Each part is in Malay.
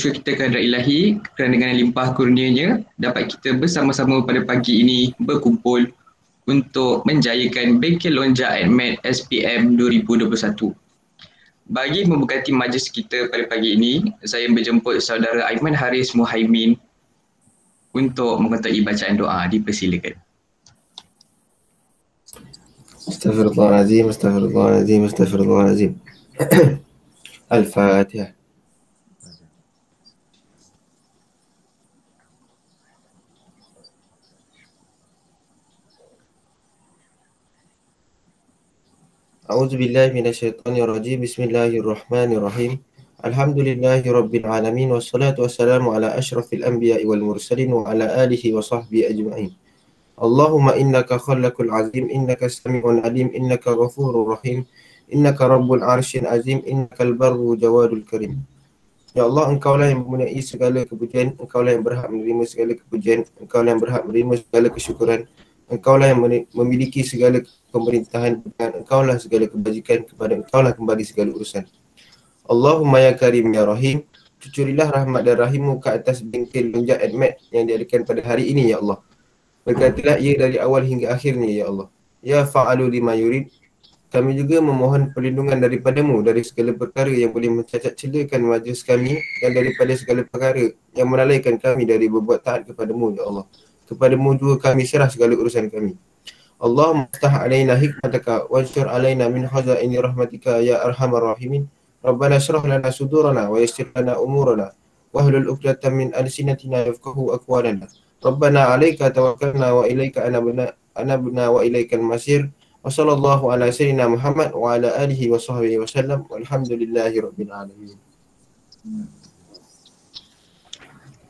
syukur kita kehadrat ilahi kerana dengan limpah kurnianya dapat kita bersama-sama pada pagi ini berkumpul untuk menjayakan bengkel lonjak AdMed SPM 2021. Bagi memberkati majlis kita pada pagi ini, saya menjemput saudara Aiman Haris Muhaimin untuk mengetahui bacaan doa. Dipersilakan. Astaghfirullahaladzim, astaghfirullahaladzim, astaghfirullahaladzim. Al-Fatihah. أعوذ بالله من الشيطان الرجيم بسم الله الرحمن الرحيم الحمد لله رب العالمين والصلاة والسلام على أشرف الأنبياء والمرسلين وعلى آله وصحبه أجمعين اللهم إنك خلق العظيم إنك سميع عليم إنك غفور رحيم إنك رب العرش العظيم إنك البر جواد الكريم يا الله إن كولا يمبنى إيسا قال لك بجين إن كولا يمبرها مريمو سقال لك بجين إن كولا يمبرها مريمو سقال لك شكرا engkaulah yang memiliki segala pemerintahan dan engkaulah segala kebajikan kepada engkaulah kembali segala urusan. Allahumma ya karim ya rahim, cucurilah rahmat dan rahimmu ke atas bintil lunjak admet yang diadakan pada hari ini ya Allah. Berkatilah ia dari awal hingga akhirnya ya Allah. Ya fa'alu lima yurid, kami juga memohon perlindungan daripadamu dari segala perkara yang boleh mencacat celakan majlis kami dan daripada segala perkara yang melalaikan kami dari berbuat taat kepadamu ya Allah kepadamu juga kami serah segala urusan kami. Allah astah alaina hikmataka wajur alaina min haza ini rahmatika ya arhamar rahimin. Rabbana syrah lana sudurana wa yasir lana umurana. Wahlul uqdata min alsinatina yafkahu akwalana. Rabbana alaika tawakkalna wa ilaika anabna, anabna wa ilaika almasir. Wa sallallahu ala sayyidina Muhammad wa ala alihi wa sahbihi wa sallam. Walhamdulillahi rabbil alamin. Hmm.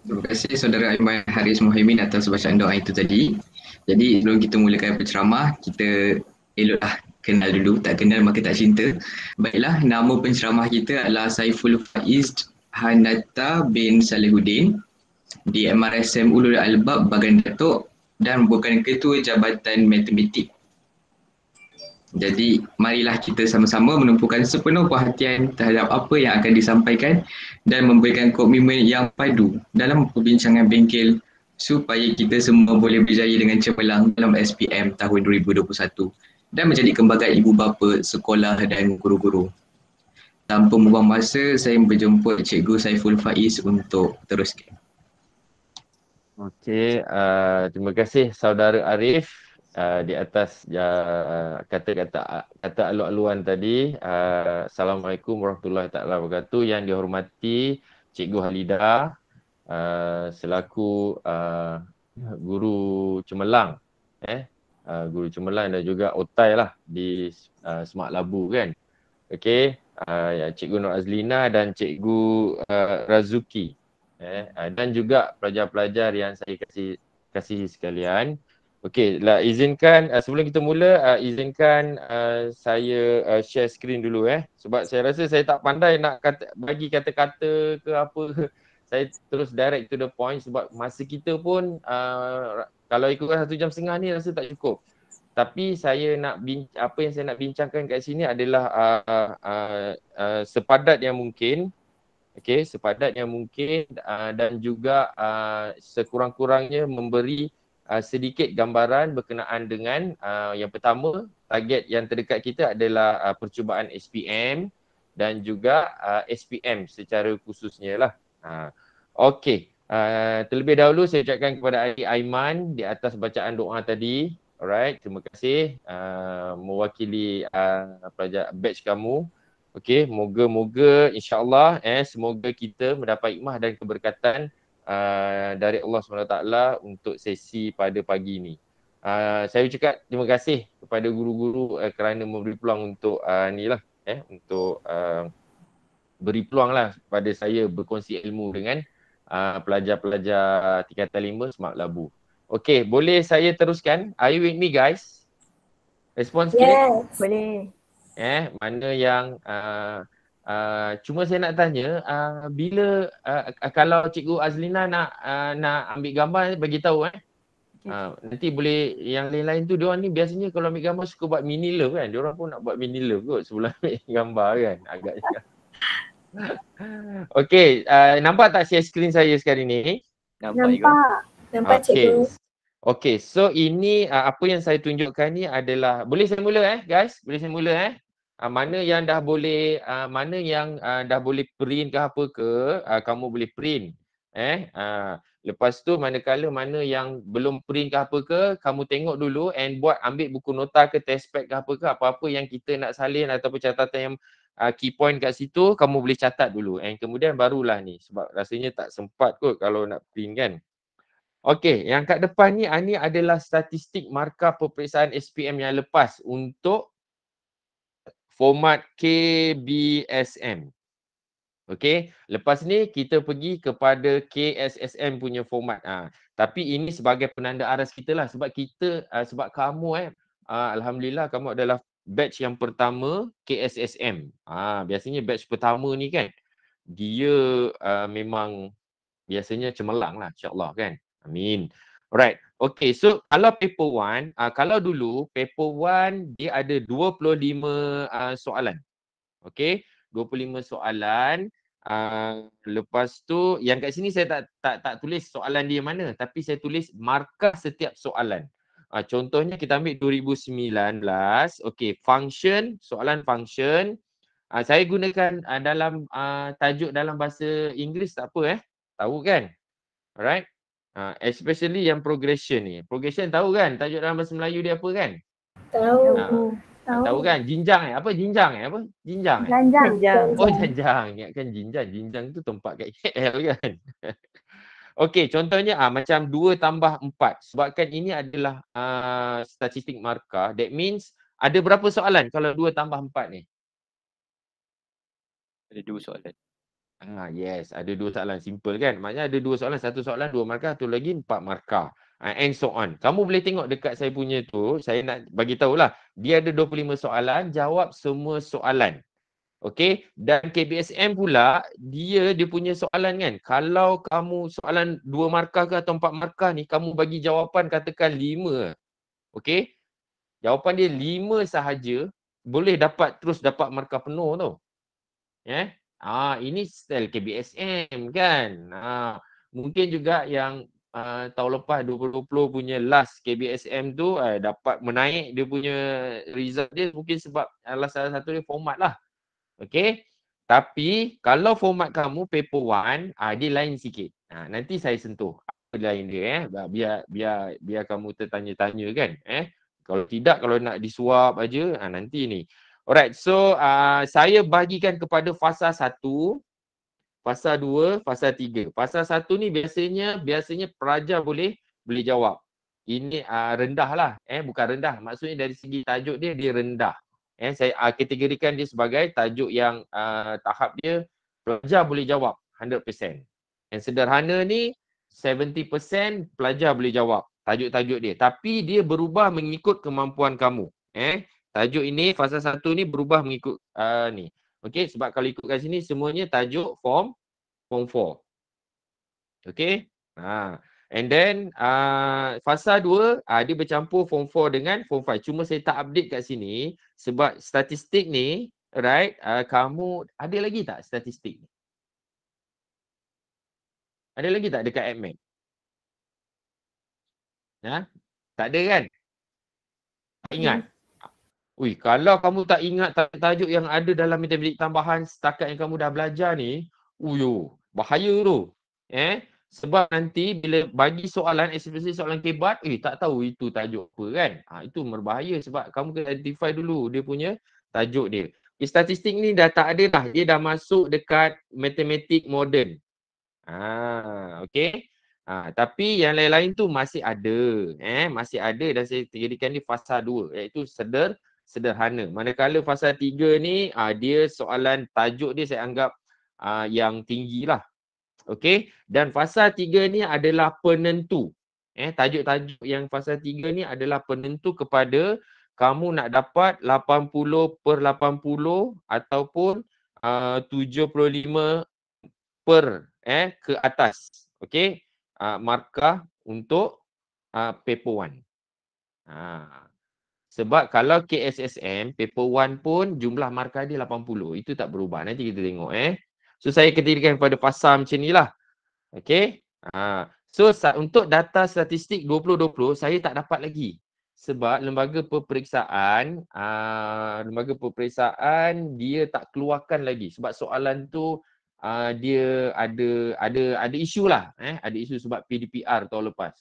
Terima kasih saudara Aiman Haris Mohaimin atas bacaan doa itu tadi. Jadi sebelum kita mulakan penceramah, kita eloklah kenal dulu. Tak kenal maka tak cinta. Baiklah, nama penceramah kita adalah Saiful Faiz Hanata bin Salihuddin di MRSM Ulul Albab Bagan Datuk dan bukan Ketua Jabatan Matematik. Jadi marilah kita sama-sama menumpukan sepenuh perhatian terhadap apa yang akan disampaikan dan memberikan komitmen yang padu dalam perbincangan bengkel supaya kita semua boleh berjaya dengan cemerlang dalam SPM tahun 2021 dan menjadi kembangan ibu bapa, sekolah dan guru-guru. Tanpa membuang masa, saya berjumpa Cikgu Saiful Faiz untuk teruskan. Okey, uh, terima kasih Saudara Arif. Uh, di atas uh, kata-kata kata alu-aluan tadi uh, Assalamualaikum warahmatullahi taala wabarakatuh yang dihormati Cikgu Halida uh, selaku uh, guru cemerlang eh uh, guru cemerlang dan juga otai lah di uh, Semak Labu kan okey uh, ya Cikgu Nur Azlina dan Cikgu uh, Razuki eh uh, dan juga pelajar-pelajar yang saya kasih kasih sekalian Okey, lah izinkan uh, sebelum kita mula uh, izinkan uh, saya uh, share screen dulu eh sebab saya rasa saya tak pandai nak kata, bagi kata-kata ke apa saya terus direct to the point sebab masa kita pun uh, kalau ikutkan satu jam setengah ni rasa tak cukup. Tapi saya nak bin, apa yang saya nak bincangkan kat sini adalah uh, uh, uh, sepadat yang mungkin okey sepadat yang mungkin uh, dan juga uh, sekurang-kurangnya memberi uh, sedikit gambaran berkenaan dengan uh, yang pertama target yang terdekat kita adalah uh, percubaan SPM dan juga uh, SPM secara khususnya lah. Uh, Okey, uh, terlebih dahulu saya ucapkan kepada Adik Aiman di atas bacaan doa tadi. Alright, terima kasih uh, mewakili uh, pelajar batch kamu. Okey, moga-moga Insyaallah. eh semoga kita mendapat hikmah dan keberkatan Uh, dari Allah SWT untuk sesi pada pagi ini. Uh, saya ucapkan terima kasih kepada guru-guru uh, kerana memberi peluang untuk uh, ni lah eh, untuk uh, beri peluang lah pada saya berkongsi ilmu dengan uh, pelajar-pelajar tingkatan lima Smart Labu. Okey, boleh saya teruskan? Are you with me guys? Response yes. Boleh. Eh, mana yang uh, Ah, cuma saya nak tanya uh, bila uh, kalau cikgu Azlina nak uh, nak ambil gambar bagi tahu eh. Uh, nanti boleh yang lain-lain tu dia ni biasanya kalau ambil gambar suka buat mini love kan. Dia pun nak buat mini love kot sebelum ambil gambar kan agaknya. Okey, uh, nampak tak share screen saya sekarang ni? Nampak. Nampak, nampak okay. cikgu. Okey, so ini uh, apa yang saya tunjukkan ni adalah boleh saya mula eh guys? Boleh saya mula eh? uh, mana yang dah boleh uh, mana yang uh, dah boleh print ke apa ke uh, kamu boleh print eh uh, lepas tu manakala mana yang belum print ke apa ke kamu tengok dulu and buat ambil buku nota ke test pack ke apa ke apa-apa yang kita nak salin atau catatan yang uh, key point kat situ kamu boleh catat dulu and kemudian barulah ni sebab rasanya tak sempat kot kalau nak print kan Okay, yang kat depan ni ini adalah statistik markah peperiksaan SPM yang lepas untuk format KBSM. Okey, lepas ni kita pergi kepada KSSM punya format. Ha. Tapi ini sebagai penanda aras kita lah sebab kita, uh, sebab kamu eh, uh, Alhamdulillah kamu adalah batch yang pertama KSSM. Ha, biasanya batch pertama ni kan, dia uh, memang biasanya cemerlang lah insyaAllah kan. Amin. Alright. Okay, so kalau paper One, uh, kalau dulu paper One dia ada 25 uh, ah, soalan. Okay, 25 soalan. Uh, lepas tu yang kat sini saya tak tak tak tulis soalan dia mana tapi saya tulis markah setiap soalan. Uh, contohnya kita ambil 2019. Okay, function, soalan function. Uh, saya gunakan uh, dalam uh, tajuk dalam bahasa Inggeris tak apa eh. Tahu kan? Alright. Uh, especially yang progression ni. Progression tahu kan tajuk dalam bahasa Melayu dia apa kan? Tahu. Uh, tahu. tahu kan? Jinjang eh. Apa jinjang eh? Apa? Jinjang eh? oh jinjang janjang. kan? jinjang. Jinjang tu tempat kat KL kan? Okey contohnya ah macam 2 tambah 4. kan ini adalah uh, statistik markah. That means ada berapa soalan kalau 2 tambah 4 ni? Ada 2 soalan. 2 Ah yes, ada dua soalan simple kan. Maknanya ada dua soalan, satu soalan dua markah, satu lagi empat markah. Ah, and so on. Kamu boleh tengok dekat saya punya tu, saya nak bagi tahulah. Dia ada 25 soalan, jawab semua soalan. Okay, dan KBSM pula dia dia punya soalan kan. Kalau kamu soalan dua markah ke atau empat markah ni, kamu bagi jawapan katakan lima. Okay, jawapan dia lima sahaja boleh dapat terus dapat markah penuh tu. Yeah? Ah ini style KBSM kan. Ah mungkin juga yang uh, tahun lepas 2020 punya last KBSM tu uh, dapat menaik dia punya result dia mungkin sebab alas ah, salah satu dia format lah. Okay. Tapi kalau format kamu paper one, ah, dia lain sikit. Ah, nanti saya sentuh apa lain dia eh. Biar, biar, biar kamu tertanya-tanya kan. Eh. Kalau tidak, kalau nak disuap aja, ah, nanti ni. Alright, so uh, saya bagikan kepada fasa satu, fasa dua, fasa tiga. Fasa satu ni biasanya biasanya pelajar boleh boleh jawab. Ini uh, rendah lah. Eh, bukan rendah. Maksudnya dari segi tajuk dia, dia rendah. Eh, saya uh, kategorikan dia sebagai tajuk yang uh, tahap dia pelajar boleh jawab 100%. Yang sederhana ni 70% pelajar boleh jawab tajuk-tajuk dia. Tapi dia berubah mengikut kemampuan kamu. Eh, tajuk ini fasa satu ni berubah mengikut uh, ni. Okey sebab kalau ikut kat sini semuanya tajuk form form 4. Okey? Ha. And then uh, fasa 2 uh, dia bercampur form 4 dengan form 5. Cuma saya tak update kat sini sebab statistik ni right uh, kamu ada lagi tak statistik ni? Ada lagi tak dekat admin? Ha? Tak ada kan? Ingat. Hmm. Ui, kalau kamu tak ingat tajuk yang ada dalam matematik tambahan setakat yang kamu dah belajar ni, uyu, bahaya tu. Eh, sebab nanti bila bagi soalan, especially soalan kebat, eh tak tahu itu tajuk apa kan. Ha, itu merbahaya sebab kamu kena identify dulu dia punya tajuk dia. Okay, eh, statistik ni dah tak ada lah, Dia dah masuk dekat matematik modern. Ha, okay. Ha, tapi yang lain-lain tu masih ada. Eh, masih ada dan saya jadikan ni fasa dua iaitu sederhana sederhana. Manakala fasa tiga ni uh, dia soalan tajuk dia saya anggap uh, yang tinggi lah. Okay. Dan fasa tiga ni adalah penentu. Eh, tajuk-tajuk yang fasa tiga ni adalah penentu kepada kamu nak dapat 80 per 80 ataupun ah, uh, 75 per eh ke atas. Okay. Uh, markah untuk uh, paper one. Ah. Sebab kalau KSSM, paper 1 pun jumlah markah dia 80. Itu tak berubah. Nanti kita tengok eh. So, saya ketirikan kepada fasa macam ni lah. Okay. Ha. So, untuk data statistik 2020, saya tak dapat lagi. Sebab lembaga peperiksaan, ha, lembaga peperiksaan dia tak keluarkan lagi. Sebab soalan tu ha, dia ada ada ada isu lah. Eh. Ada isu sebab PDPR tahun lepas.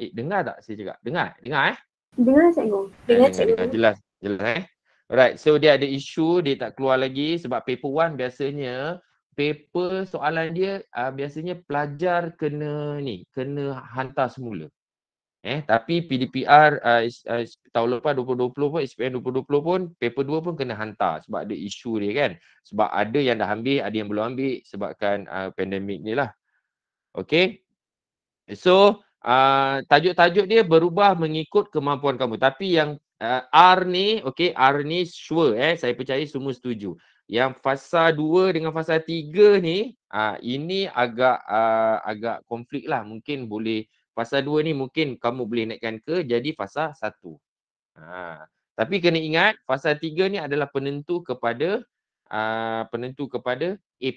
Eh, dengar tak saya cakap? Dengar? Eh? Dengar eh? Dengan cikgu. Dengan cikgu. Dengar, jelas. Jelas eh. Alright, so dia ada isu, dia tak keluar lagi sebab paper one biasanya paper soalan dia uh, biasanya pelajar kena ni, kena hantar semula. Eh, tapi PDPR uh, ah, is, uh, tahun lepas 2020 pun, SPM 2020 pun, paper dua pun kena hantar sebab ada isu dia kan. Sebab ada yang dah ambil, ada yang belum ambil sebabkan uh, pandemik ni lah. Okay. So, Ah, tajuk-tajuk dia berubah mengikut kemampuan kamu. Tapi yang uh, R ni, okay, R ni sure. Eh. Saya percaya semua setuju. Yang fasa 2 dengan fasa 3 ni, uh, ini agak uh, agak konflik lah. Mungkin boleh, fasa 2 ni mungkin kamu boleh naikkan ke jadi fasa 1. Uh. Tapi kena ingat fasa 3 ni adalah penentu kepada uh, penentu kepada A+.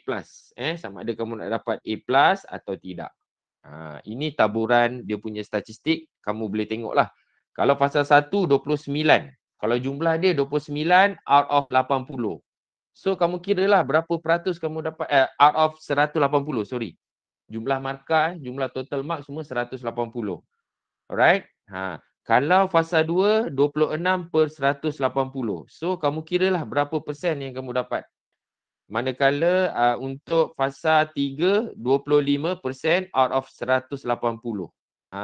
Eh, sama ada kamu nak dapat A+, atau tidak. Ha, ini taburan dia punya statistik. Kamu boleh tengoklah. Kalau fasa 1, 29. Kalau jumlah dia 29 out of 80. So kamu kira lah berapa peratus kamu dapat eh, out of 180. Sorry. Jumlah markah, eh, jumlah total mark semua 180. Alright. Ha. Kalau fasa 2, 26 per 180. So kamu kira lah berapa persen yang kamu dapat. Manakala uh, untuk fasa 3 25% out of 180. Ha.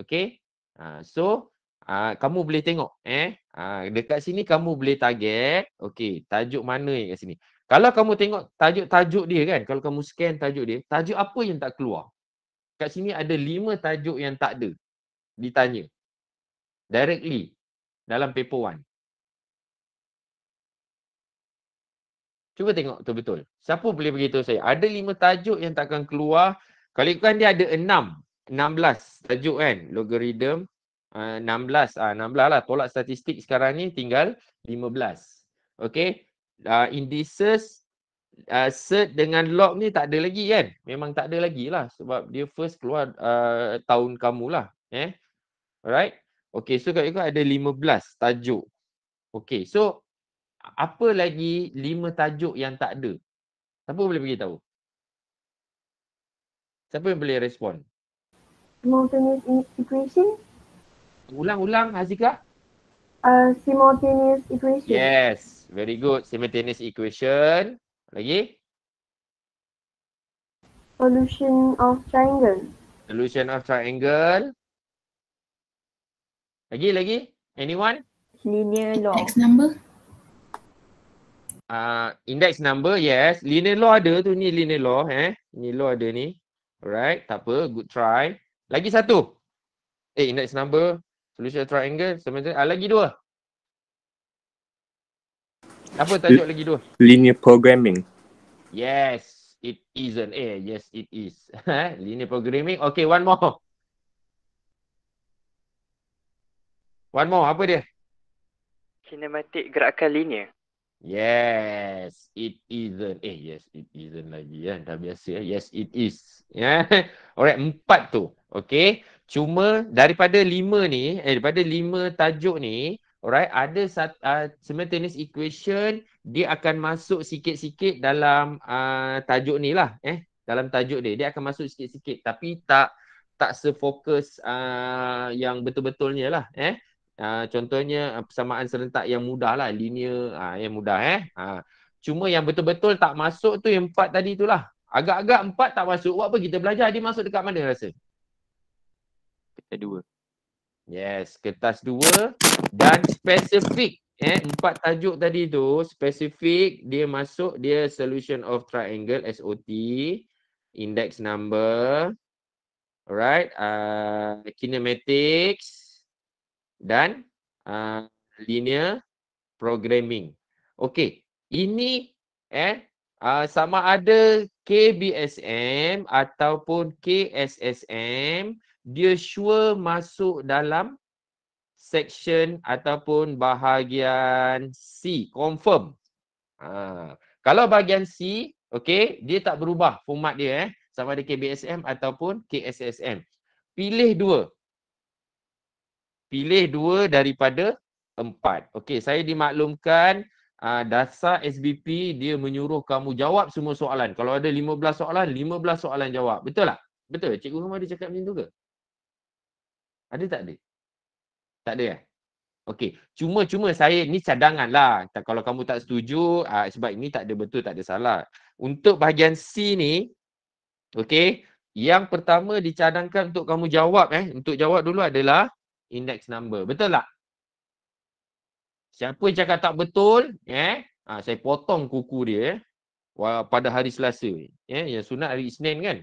Okey? Ha so uh, kamu boleh tengok eh uh, dekat sini kamu boleh target. okay? tajuk mana yang kat sini? Kalau kamu tengok tajuk-tajuk dia kan, kalau kamu scan tajuk dia, tajuk apa yang tak keluar? Kat sini ada 5 tajuk yang tak ada ditanya. Directly dalam paper 1. Cuba tengok tu betul Siapa boleh beritahu saya? Ada lima tajuk yang takkan keluar. Kalau ikutkan dia ada enam. Enam belas tajuk kan. Logaritm. Eh, enam belas. Ah, enam belas lah. Tolak statistik sekarang ni tinggal lima belas. Okay. Uh, ah, indices. Uh, ah, cert dengan log ni tak ada lagi kan. Memang tak ada lagi lah. Sebab dia first keluar uh, tahun kamu lah. Eh? Alright. Okay. So kalau ikut ada lima belas tajuk. Okay. So apa lagi lima tajuk yang tak ada? Siapa boleh bagi tahu? Siapa yang boleh respon? Simultaneous equation. Ulang-ulang Hazika. Uh, simultaneous equation. Yes. Very good. Simultaneous equation. Lagi? Solution of triangle. Solution of triangle. Lagi, lagi? Anyone? Linear log. X number uh, index number, yes. Linear law ada tu, ni linear law eh. Ni law ada ni. Alright, tak apa, good try. Lagi satu. Eh, index number, solution triangle, sementara, ah, uh, lagi dua. Apa tajuk lagi dua? Linear programming. Yes, it isn't. Eh, yes, it is. Eh, linear programming, okay, one more. One more, apa dia? Kinematik gerakan linear. Yes, it isn't. Eh, yes, it isn't lagi. Ya. Dah biasa. Ya. Yes, it is. Ya. Alright, empat tu. Okay. Cuma daripada lima ni, eh, daripada lima tajuk ni, alright, ada sat, uh, simultaneous equation, dia akan masuk sikit-sikit dalam uh, tajuk ni lah. Eh, dalam tajuk dia. Dia akan masuk sikit-sikit. Tapi tak tak sefokus uh, yang betul-betulnya lah. Eh. Ah, contohnya ah, persamaan serentak yang mudah lah linear uh, yang mudah eh ha. cuma yang betul-betul tak masuk tu yang empat tadi tu lah agak-agak empat tak masuk buat apa kita belajar dia masuk dekat mana rasa kertas dua yes kertas dua dan spesifik eh empat tajuk tadi tu spesifik dia masuk dia solution of triangle SOT index number Alright, uh, kinematics, dan uh, linear programming. Okey, ini eh uh, sama ada KBSM ataupun KSSM dia sure masuk dalam section ataupun bahagian C confirm. Uh, kalau bahagian C okey dia tak berubah format dia eh sama ada KBSM ataupun KSSM. Pilih dua pilih dua daripada empat. Okey, saya dimaklumkan uh, dasar SBP dia menyuruh kamu jawab semua soalan. Kalau ada lima belas soalan, lima belas soalan jawab. Betul tak? Betul? Cikgu Rumah ada cakap macam tu ke? Ada tak ada? Tak ada ya? Eh? Okey, cuma-cuma saya ni cadangan lah. Kalau kamu tak setuju, uh, sebab ini tak ada betul, tak ada salah. Untuk bahagian C ni, okey, yang pertama dicadangkan untuk kamu jawab eh, untuk jawab dulu adalah index number. Betul tak? Siapa yang cakap tak betul, eh? Ha, saya potong kuku dia eh, pada hari Selasa. Eh, yang sunat hari Isnin kan?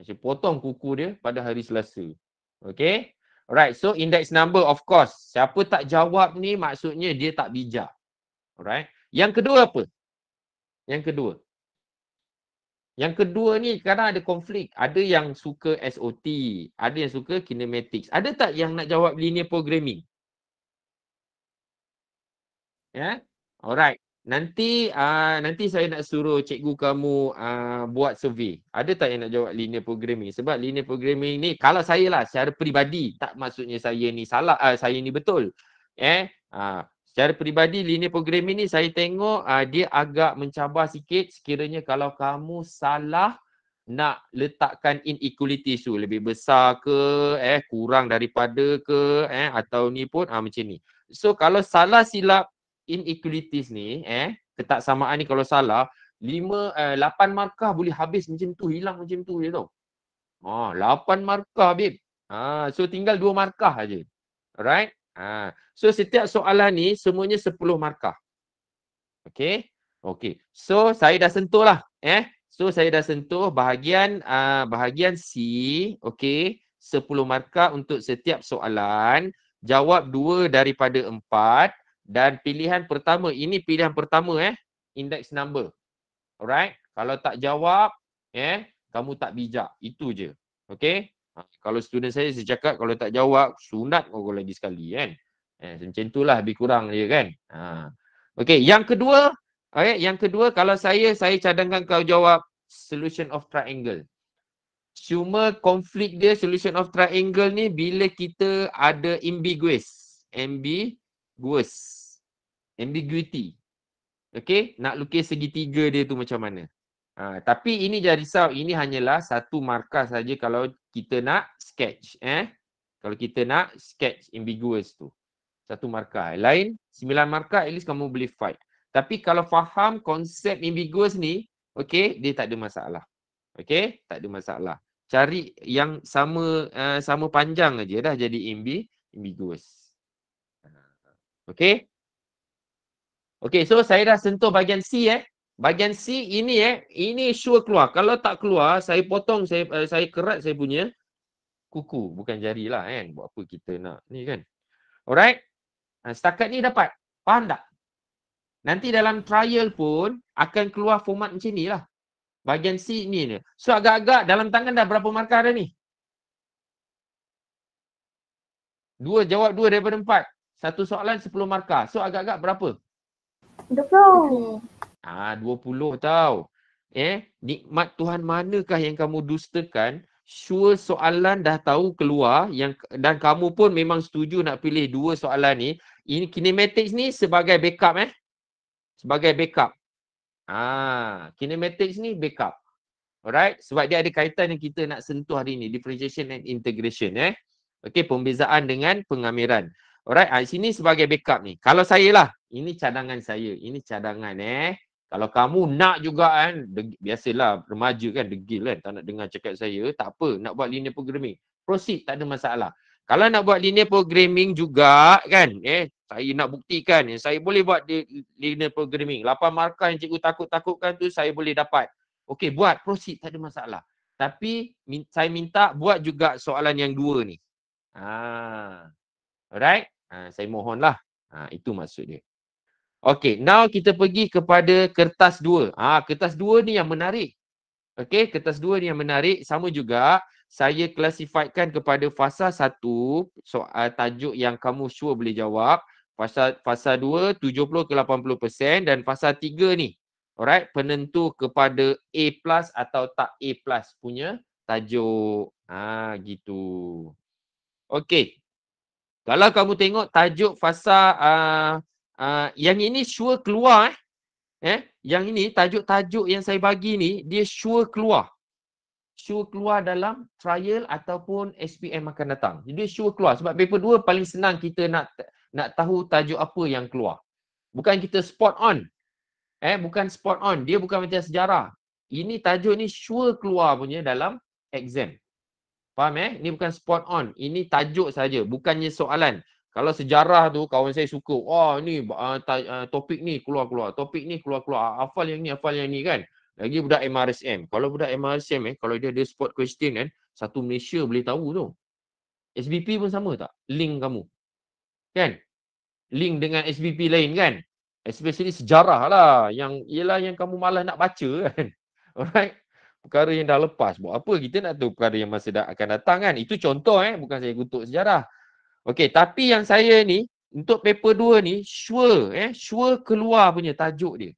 Saya potong kuku dia pada hari Selasa. Okay? Alright, so index number of course. Siapa tak jawab ni maksudnya dia tak bijak. Alright? Yang kedua apa? Yang kedua. Yang kedua ni kadang ada konflik. Ada yang suka SOT, ada yang suka kinematics. Ada tak yang nak jawab linear programming? Ya? Yeah? Alright. Nanti uh, nanti saya nak suruh cikgu kamu uh, buat survey. Ada tak yang nak jawab linear programming? Sebab linear programming ni kalau saya lah secara peribadi tak maksudnya saya ni salah, uh, saya ni betul. Eh? Uh, Cara peribadi linear programming ni saya tengok uh, dia agak mencabar sikit sekiranya kalau kamu salah nak letakkan inequality tu lebih besar ke eh kurang daripada ke eh atau ni pun ah uh, macam ni. So kalau salah silap inequalities ni eh ketak samaan ni kalau salah 5 eh 8 markah boleh habis macam tu hilang macam tu je ya tau. Ha ah, 8 markah habis. Ha ah, so tinggal 2 markah aje. Alright. Ha. So setiap soalan ni semuanya 10 markah. Okay. Okay. So saya dah sentuh lah. Eh. So saya dah sentuh bahagian uh, bahagian C. Okay. 10 markah untuk setiap soalan. Jawab 2 daripada 4. Dan pilihan pertama. Ini pilihan pertama eh. Index number. Alright. Kalau tak jawab. Eh. Kamu tak bijak. Itu je. Okay. Ha, kalau student saya, saya cakap kalau tak jawab, sunat kau lagi sekali kan. Eh, macam tu lah lebih kurang dia kan. Ha. Okay, yang kedua, okay, yang kedua kalau saya, saya cadangkan kau jawab solution of triangle. Cuma konflik dia solution of triangle ni bila kita ada ambiguous. Ambiguous. Ambiguity. Okay, nak lukis segitiga dia tu macam mana. Ha, tapi ini jangan risau, ini hanyalah satu markah saja kalau kita nak sketch eh kalau kita nak sketch ambiguous tu satu markah lain sembilan markah at least kamu boleh fight tapi kalau faham konsep ambiguous ni okey dia tak ada masalah okey tak ada masalah cari yang sama uh, sama panjang aja dah jadi ambi ambiguous ha. okey okey so saya dah sentuh bahagian C eh Bagian C ini eh, ini sure keluar. Kalau tak keluar, saya potong, saya uh, saya kerat saya punya kuku. Bukan jari lah kan. Buat apa kita nak ni kan. Alright. Uh, setakat ni dapat. Faham tak? Nanti dalam trial pun akan keluar format macam ni lah. Bagian C ni ni. So agak-agak dalam tangan dah berapa markah dah ni? Dua jawab dua daripada empat. Satu soalan sepuluh markah. So agak-agak berapa? Dua puluh. Ah, 20 tau. Eh, nikmat Tuhan manakah yang kamu dustakan? Sure soalan dah tahu keluar yang dan kamu pun memang setuju nak pilih dua soalan ni. Ini kinematics ni sebagai backup eh. Sebagai backup. Ah, kinematics ni backup. Alright, sebab dia ada kaitan yang kita nak sentuh hari ni, differentiation and integration eh. Okey, pembezaan dengan pengamiran. Alright, ah, sini sebagai backup ni. Kalau saya lah, ini cadangan saya. Ini cadangan eh. Kalau kamu nak juga kan, biasalah remaja kan degil kan tak nak dengar cakap saya, tak apa nak buat linear programming. Proceed tak ada masalah. Kalau nak buat linear programming juga kan, eh saya nak buktikan yang saya boleh buat linear programming. Lapan markah yang cikgu takut-takutkan tu saya boleh dapat. Okey buat, proceed tak ada masalah. Tapi min- saya minta buat juga soalan yang dua ni. Ah. Alright? Ah, saya mohonlah. Ah, itu maksudnya. Okay, now kita pergi kepada kertas dua. Ha, kertas dua ni yang menarik. Okay, kertas dua ni yang menarik. Sama juga, saya klasifikkan kepada fasa satu, soal tajuk yang kamu sure boleh jawab. Fasa, fasa dua, 70 ke 80 persen dan fasa tiga ni. Alright, penentu kepada A plus atau tak A plus punya tajuk. Ha, gitu. Okay. Kalau kamu tengok tajuk fasa uh, Ah, yang ini sure keluar eh. eh. Yang ini tajuk-tajuk yang saya bagi ni dia sure keluar. Sure keluar dalam trial ataupun SPM akan datang. Jadi sure keluar sebab paper 2 paling senang kita nak nak tahu tajuk apa yang keluar. Bukan kita spot on. Eh bukan spot on. Dia bukan macam sejarah. Ini tajuk ni sure keluar punya dalam exam. Faham eh? Ini bukan spot on. Ini tajuk saja, bukannya soalan kalau sejarah tu kawan saya suka wah ni uh, ta- uh, topik ni keluar-keluar topik ni keluar-keluar apa ah, yang ni apa yang ni kan lagi budak MRSM kalau budak MRSM eh kalau dia ada spot question kan satu Malaysia boleh tahu tu SBP pun sama tak link kamu kan link dengan SBP lain kan especially sejarah lah yang ialah yang kamu malah nak baca kan alright perkara yang dah lepas buat apa kita nak tahu perkara yang masa dah akan datang kan itu contoh eh bukan saya kutuk sejarah Okay, tapi yang saya ni untuk paper 2 ni sure eh sure keluar punya tajuk dia.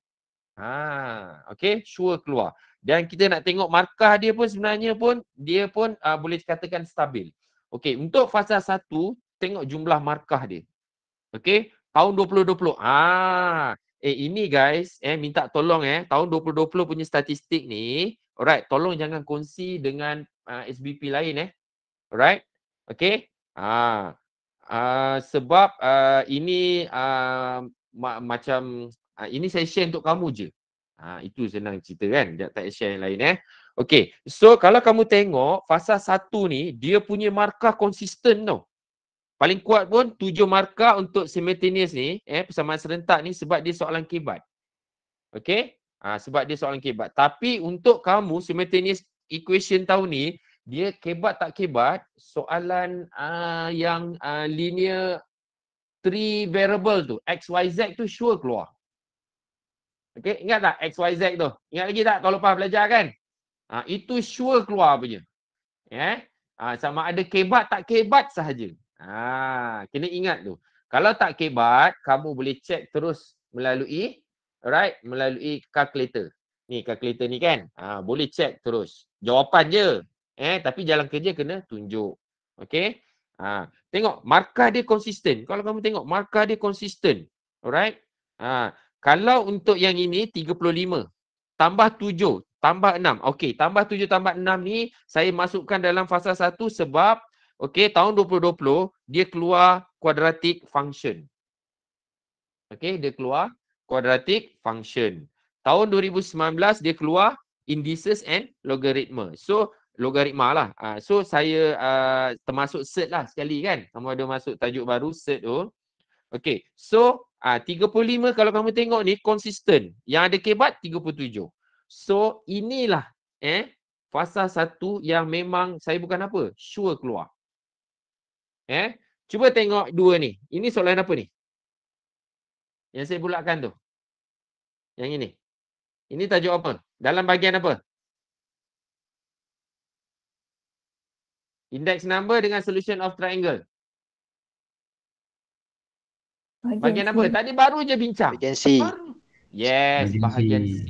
Ha, okay, sure keluar. Dan kita nak tengok markah dia pun sebenarnya pun dia pun uh, boleh dikatakan stabil. Okay, untuk fasa 1 tengok jumlah markah dia. Okay, tahun 2020. Ha, eh ini guys, eh minta tolong eh tahun 2020 punya statistik ni, alright, tolong jangan kongsi dengan uh, ah, SBP lain eh. Alright? okay. Ah. Ha. Ah, sebab uh, ini uh, macam uh, ini saya share untuk kamu je. Uh, itu senang cerita kan. Tak tak share yang lain eh. Okay. So kalau kamu tengok fasa satu ni dia punya markah konsisten tau. Paling kuat pun tujuh markah untuk simultaneous ni eh persamaan serentak ni sebab dia soalan kibat. Okay. Uh, sebab dia soalan kibat. Tapi untuk kamu simultaneous equation tahun ni dia kebat tak kebat soalan uh, yang uh, linear three variable tu x y z tu sure keluar okey ingat tak x y z tu ingat lagi tak kalau lepas belajar kan ha, itu sure keluar punya ya yeah? ha, sama ada kebat tak kebat sahaja ha kena ingat tu kalau tak kebat kamu boleh check terus melalui right melalui calculator ni calculator ni kan ha, boleh check terus jawapan je Eh, tapi jalan kerja kena tunjuk. Okay. Ha. Tengok, markah dia konsisten. Kalau kamu tengok, markah dia konsisten. Alright. Ha. Kalau untuk yang ini, 35. Tambah 7. Tambah 6. Okay, tambah 7, tambah 6 ni saya masukkan dalam fasa 1 sebab okay, tahun 2020 dia keluar quadratic function. Okay, dia keluar quadratic function. Tahun 2019 dia keluar indices and logaritma. So, logaritma lah. Uh, so saya uh, termasuk set lah sekali kan. Kamu ada masuk tajuk baru set tu. Okay. So ah, uh, 35 kalau kamu tengok ni konsisten. Yang ada kebat 37. So inilah eh fasa satu yang memang saya bukan apa. Sure keluar. Eh. Cuba tengok dua ni. Ini soalan apa ni? Yang saya bulatkan tu. Yang ini. Ini tajuk apa? Dalam bahagian apa? Index number dengan solution of triangle. Bahagian apa? Tadi baru je bincang. Bahagian C. Yes, bahagian C.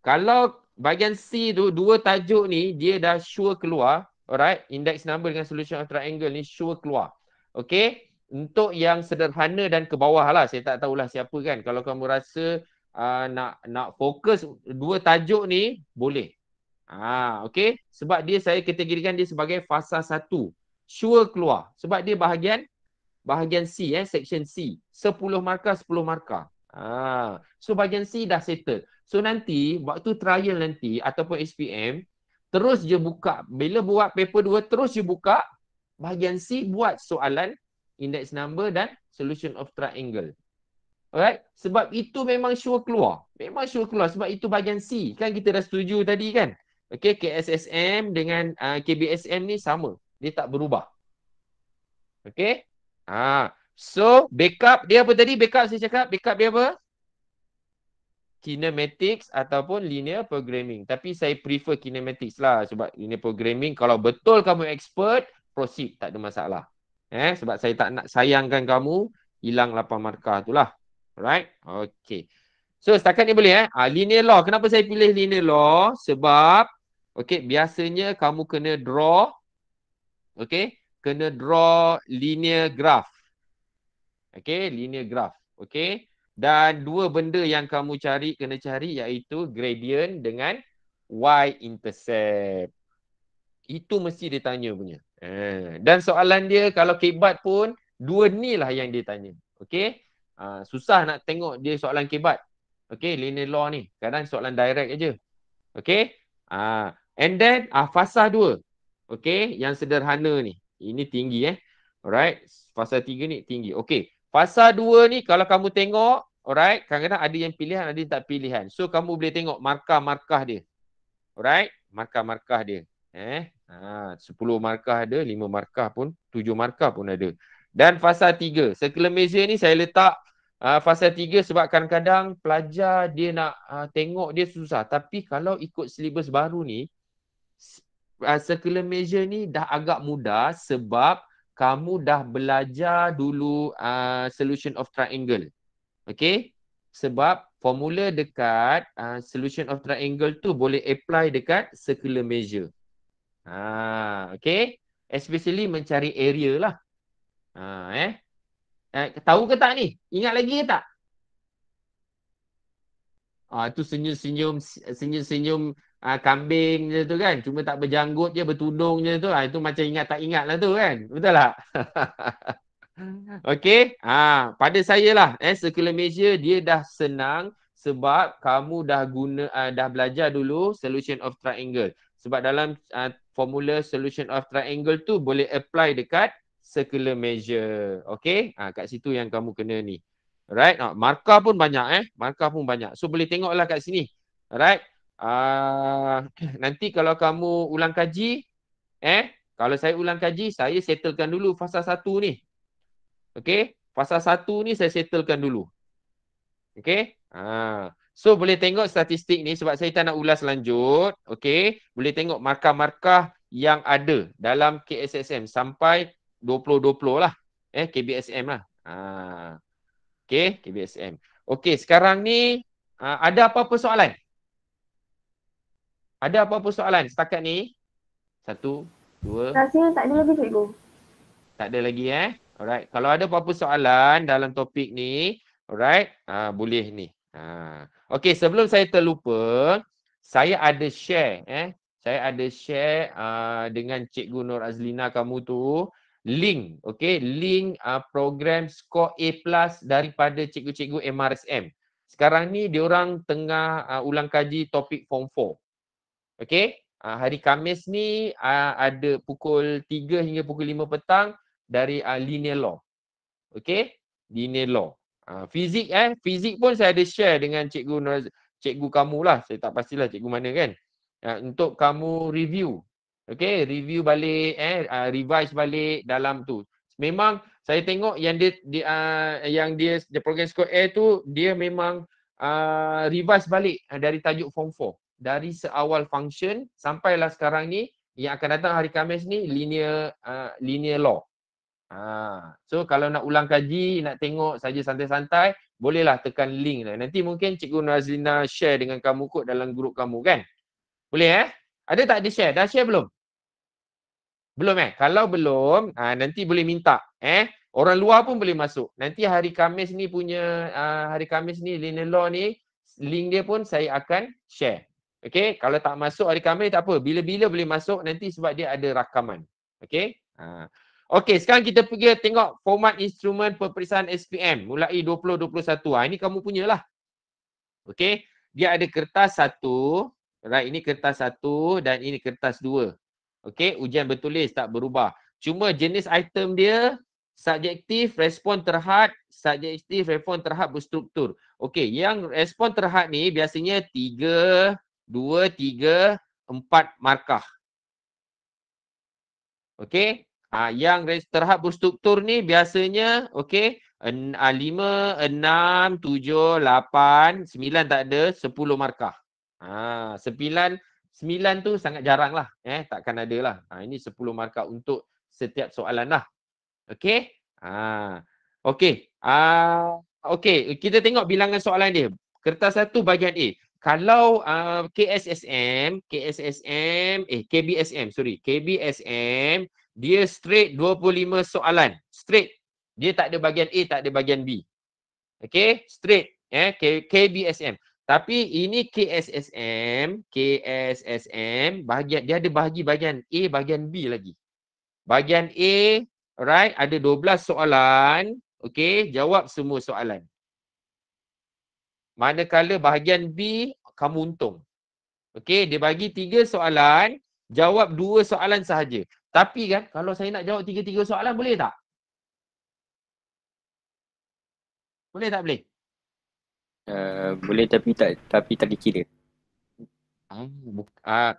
Kalau bahagian C tu, dua tajuk ni, dia dah sure keluar. Alright, index number dengan solution of triangle ni sure keluar. Okay, untuk yang sederhana dan ke bawah lah. Saya tak tahulah siapa kan. Kalau kamu rasa uh, nak nak fokus dua tajuk ni, boleh. Ah, okay. Sebab dia saya kategorikan dia sebagai fasa satu. Sure keluar. Sebab dia bahagian bahagian C eh, section C. 10 markah, 10 markah. Ah, so bahagian C dah settle. So nanti waktu trial nanti ataupun SPM terus je buka. Bila buat paper 2 terus je buka bahagian C buat soalan index number dan solution of triangle. Alright, sebab itu memang sure keluar. Memang sure keluar sebab itu bahagian C. Kan kita dah setuju tadi kan? Okey KSSM dengan uh, ah, KBSM ni sama. Dia tak berubah. Okey? Ha. So backup dia apa tadi? Backup saya cakap, backup dia apa? Kinematics ataupun linear programming. Tapi saya prefer kinematics lah sebab linear programming kalau betul kamu expert, proceed tak ada masalah. Eh sebab saya tak nak sayangkan kamu hilang 8 markah itulah. Right? Okey. So setakat ni boleh eh. Ah, linear law. Kenapa saya pilih linear law? Sebab Okey, biasanya kamu kena draw okey, kena draw linear graph. Okey, linear graph. Okey. Dan dua benda yang kamu cari kena cari iaitu gradient dengan y intercept. Itu mesti ditanya punya. Ha, dan soalan dia kalau kebat pun dua ni lah yang dia tanya. Okey. Uh, ha, susah nak tengok dia soalan kebat. Okey, linear law ni. Kadang soalan direct aje, Okey. Ah, ha, And then uh, fasa dua. Okay, yang sederhana ni. Ini tinggi eh. Alright, fasa tiga ni tinggi. Okay, fasa dua ni kalau kamu tengok, alright, kadang-kadang ada yang pilihan, ada yang tak pilihan. So, kamu boleh tengok markah-markah dia. Alright, markah-markah dia. Eh, ha, markah ada, lima markah pun, tujuh markah pun ada. Dan fasa tiga. Circular measure ni saya letak uh, fasa tiga sebab kadang-kadang pelajar dia nak uh, tengok dia susah. Tapi kalau ikut syllabus baru ni, uh, circular measure ni dah agak mudah sebab kamu dah belajar dulu uh, solution of triangle. Okay? Sebab formula dekat uh, solution of triangle tu boleh apply dekat circular measure. Ha, okay? Especially mencari area lah. Ha, eh? eh? Tahu ke tak ni? Ingat lagi ke tak? Ah, tu senyum-senyum senyum-senyum ha, kambing je tu kan. Cuma tak berjanggut je, bertudung je tu. Ha, itu macam ingat tak ingat lah tu kan. Betul tak? Hmm. Okey. Ha, pada saya lah. Eh, Circular Malaysia dia dah senang sebab kamu dah guna uh, dah belajar dulu solution of triangle. Sebab dalam uh, formula solution of triangle tu boleh apply dekat circular measure. Okay? Ha, kat situ yang kamu kena ni. Right? Ha, markah pun banyak eh. Markah pun banyak. So boleh tengoklah kat sini. Right? Ah, nanti kalau kamu ulang kaji, eh, kalau saya ulang kaji, saya settlekan dulu fasa satu ni. okay? fasa satu ni saya settlekan dulu. okay? ah. So boleh tengok statistik ni sebab saya tak nak ulas lanjut. okay? boleh tengok markah-markah yang ada dalam KSSM sampai 2020 lah. Eh, KBSM lah. Ah. Okey, KBSM. Okay, sekarang ni ah, ada apa-apa soalan? Ada apa-apa soalan setakat ni? Satu, dua. Rasanya tak ada lagi cikgu. Tak ada lagi eh. Alright. Kalau ada apa-apa soalan dalam topik ni, alright, ha, boleh ni. Ha. Okay, sebelum saya terlupa, saya ada share eh. Saya ada share uh, dengan Cikgu Nur Azlina kamu tu link, okay, link uh, program skor A plus daripada cikgu-cikgu MRSM. Sekarang ni diorang tengah uh, ulang kaji topik form 4. Okay. Uh, ah, hari Kamis ni uh, ada pukul 3 hingga pukul 5 petang dari uh, linear law. Okay. Linear law. Uh, fizik eh. Fizik pun saya ada share dengan cikgu cikgu kamu lah. Saya tak pastilah cikgu mana kan. Uh, untuk kamu review. Okay. Review balik eh. Uh, revise balik dalam tu. Memang saya tengok yang dia, dia uh, yang dia, dia program skor air tu dia memang uh, revise balik dari tajuk form 4 dari seawal function sampailah sekarang ni yang akan datang hari Khamis ni linear uh, linear law. Ha. So kalau nak ulang kaji, nak tengok saja santai-santai, bolehlah tekan link lah. Nanti mungkin Cikgu Nazlina share dengan kamu kot dalam grup kamu kan? Boleh eh? Ada tak dia share? Dah share belum? Belum eh? Kalau belum, ha, nanti boleh minta eh. Orang luar pun boleh masuk. Nanti hari Khamis ni punya, uh, hari Khamis ni linear law ni, link dia pun saya akan share. Okay, kalau tak masuk hari Khamis tak apa. Bila-bila boleh masuk nanti sebab dia ada rakaman. Okay, Ha. Okey, sekarang kita pergi tengok format instrumen peperiksaan SPM mulai 2021. Ha, ini kamu punyalah. Okay, dia ada kertas satu. Right, ini kertas satu dan ini kertas dua. Okay, ujian bertulis tak berubah. Cuma jenis item dia subjektif, respon terhad, subjektif, respon terhad berstruktur. Okay, yang respon terhad ni biasanya tiga, dua, tiga, empat markah. Okey. Ha, yang terhad berstruktur ni biasanya, okey, ah, lima, enam, tujuh, lapan, sembilan tak ada, sepuluh markah. Ah, sembilan, sembilan tu sangat jarang lah. Eh, takkan ada lah. Ha, ini sepuluh markah untuk setiap soalan lah. Okey. Ha, ah, okey. ah, okey, kita tengok bilangan soalan dia. Kertas satu bahagian A kalau uh, KSSM, KSSM, eh KBSM, sorry, KBSM dia straight 25 soalan. Straight. Dia tak ada bahagian A, tak ada bahagian B. Okay, straight. Eh, K- KBSM. Tapi ini KSSM, KSSM, bahagian, dia ada bahagi bahagian A, bahagian B lagi. Bahagian A, right, ada 12 soalan. Okay, jawab semua soalan manakala bahagian B kamu untung. Okey, dia bagi tiga soalan, jawab dua soalan sahaja. Tapi kan, kalau saya nak jawab tiga-tiga soalan boleh tak? Boleh tak boleh? Uh, boleh tapi tak tapi tak dikira. Ah, uh,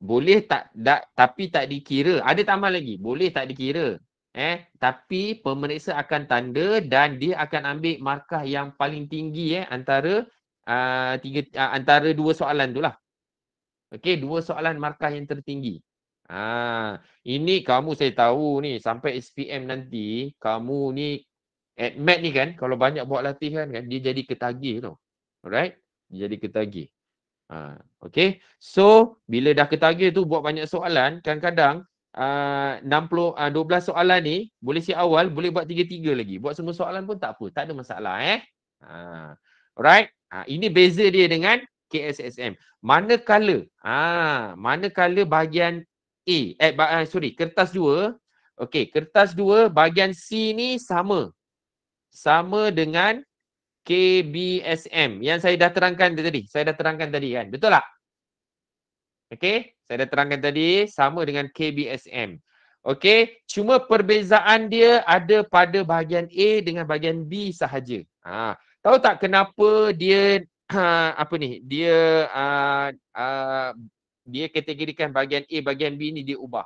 boleh tak, tak tapi tak dikira. Ada tambah lagi. Boleh tak dikira. Eh, tapi pemeriksa akan tanda dan dia akan ambil markah yang paling tinggi eh antara uh, tiga uh, antara dua soalan tu lah. Okey, dua soalan markah yang tertinggi. Ha, ini kamu saya tahu ni sampai SPM nanti kamu ni at mat ni kan kalau banyak buat latihan kan dia jadi ketagih tu. Alright? Dia jadi ketagih. Ha, okay. So, bila dah ketagih tu buat banyak soalan, kadang-kadang uh, 60 uh, 12 soalan ni boleh si awal boleh buat tiga-tiga lagi buat semua soalan pun tak apa tak ada masalah eh uh, alright uh, ini beza dia dengan KSSM manakala ha uh, manakala bahagian A eh ba- uh, sorry kertas 2 Okay, kertas 2 bahagian C ni sama sama dengan KBSM yang saya dah terangkan tadi saya dah terangkan tadi kan betul tak Okay saya dah terangkan tadi sama dengan KBSM. Okey, cuma perbezaan dia ada pada bahagian A dengan bahagian B sahaja. Ha, tahu tak kenapa dia uh, apa ni? Dia uh, uh, dia kategorikan bahagian A bahagian B ni dia ubah.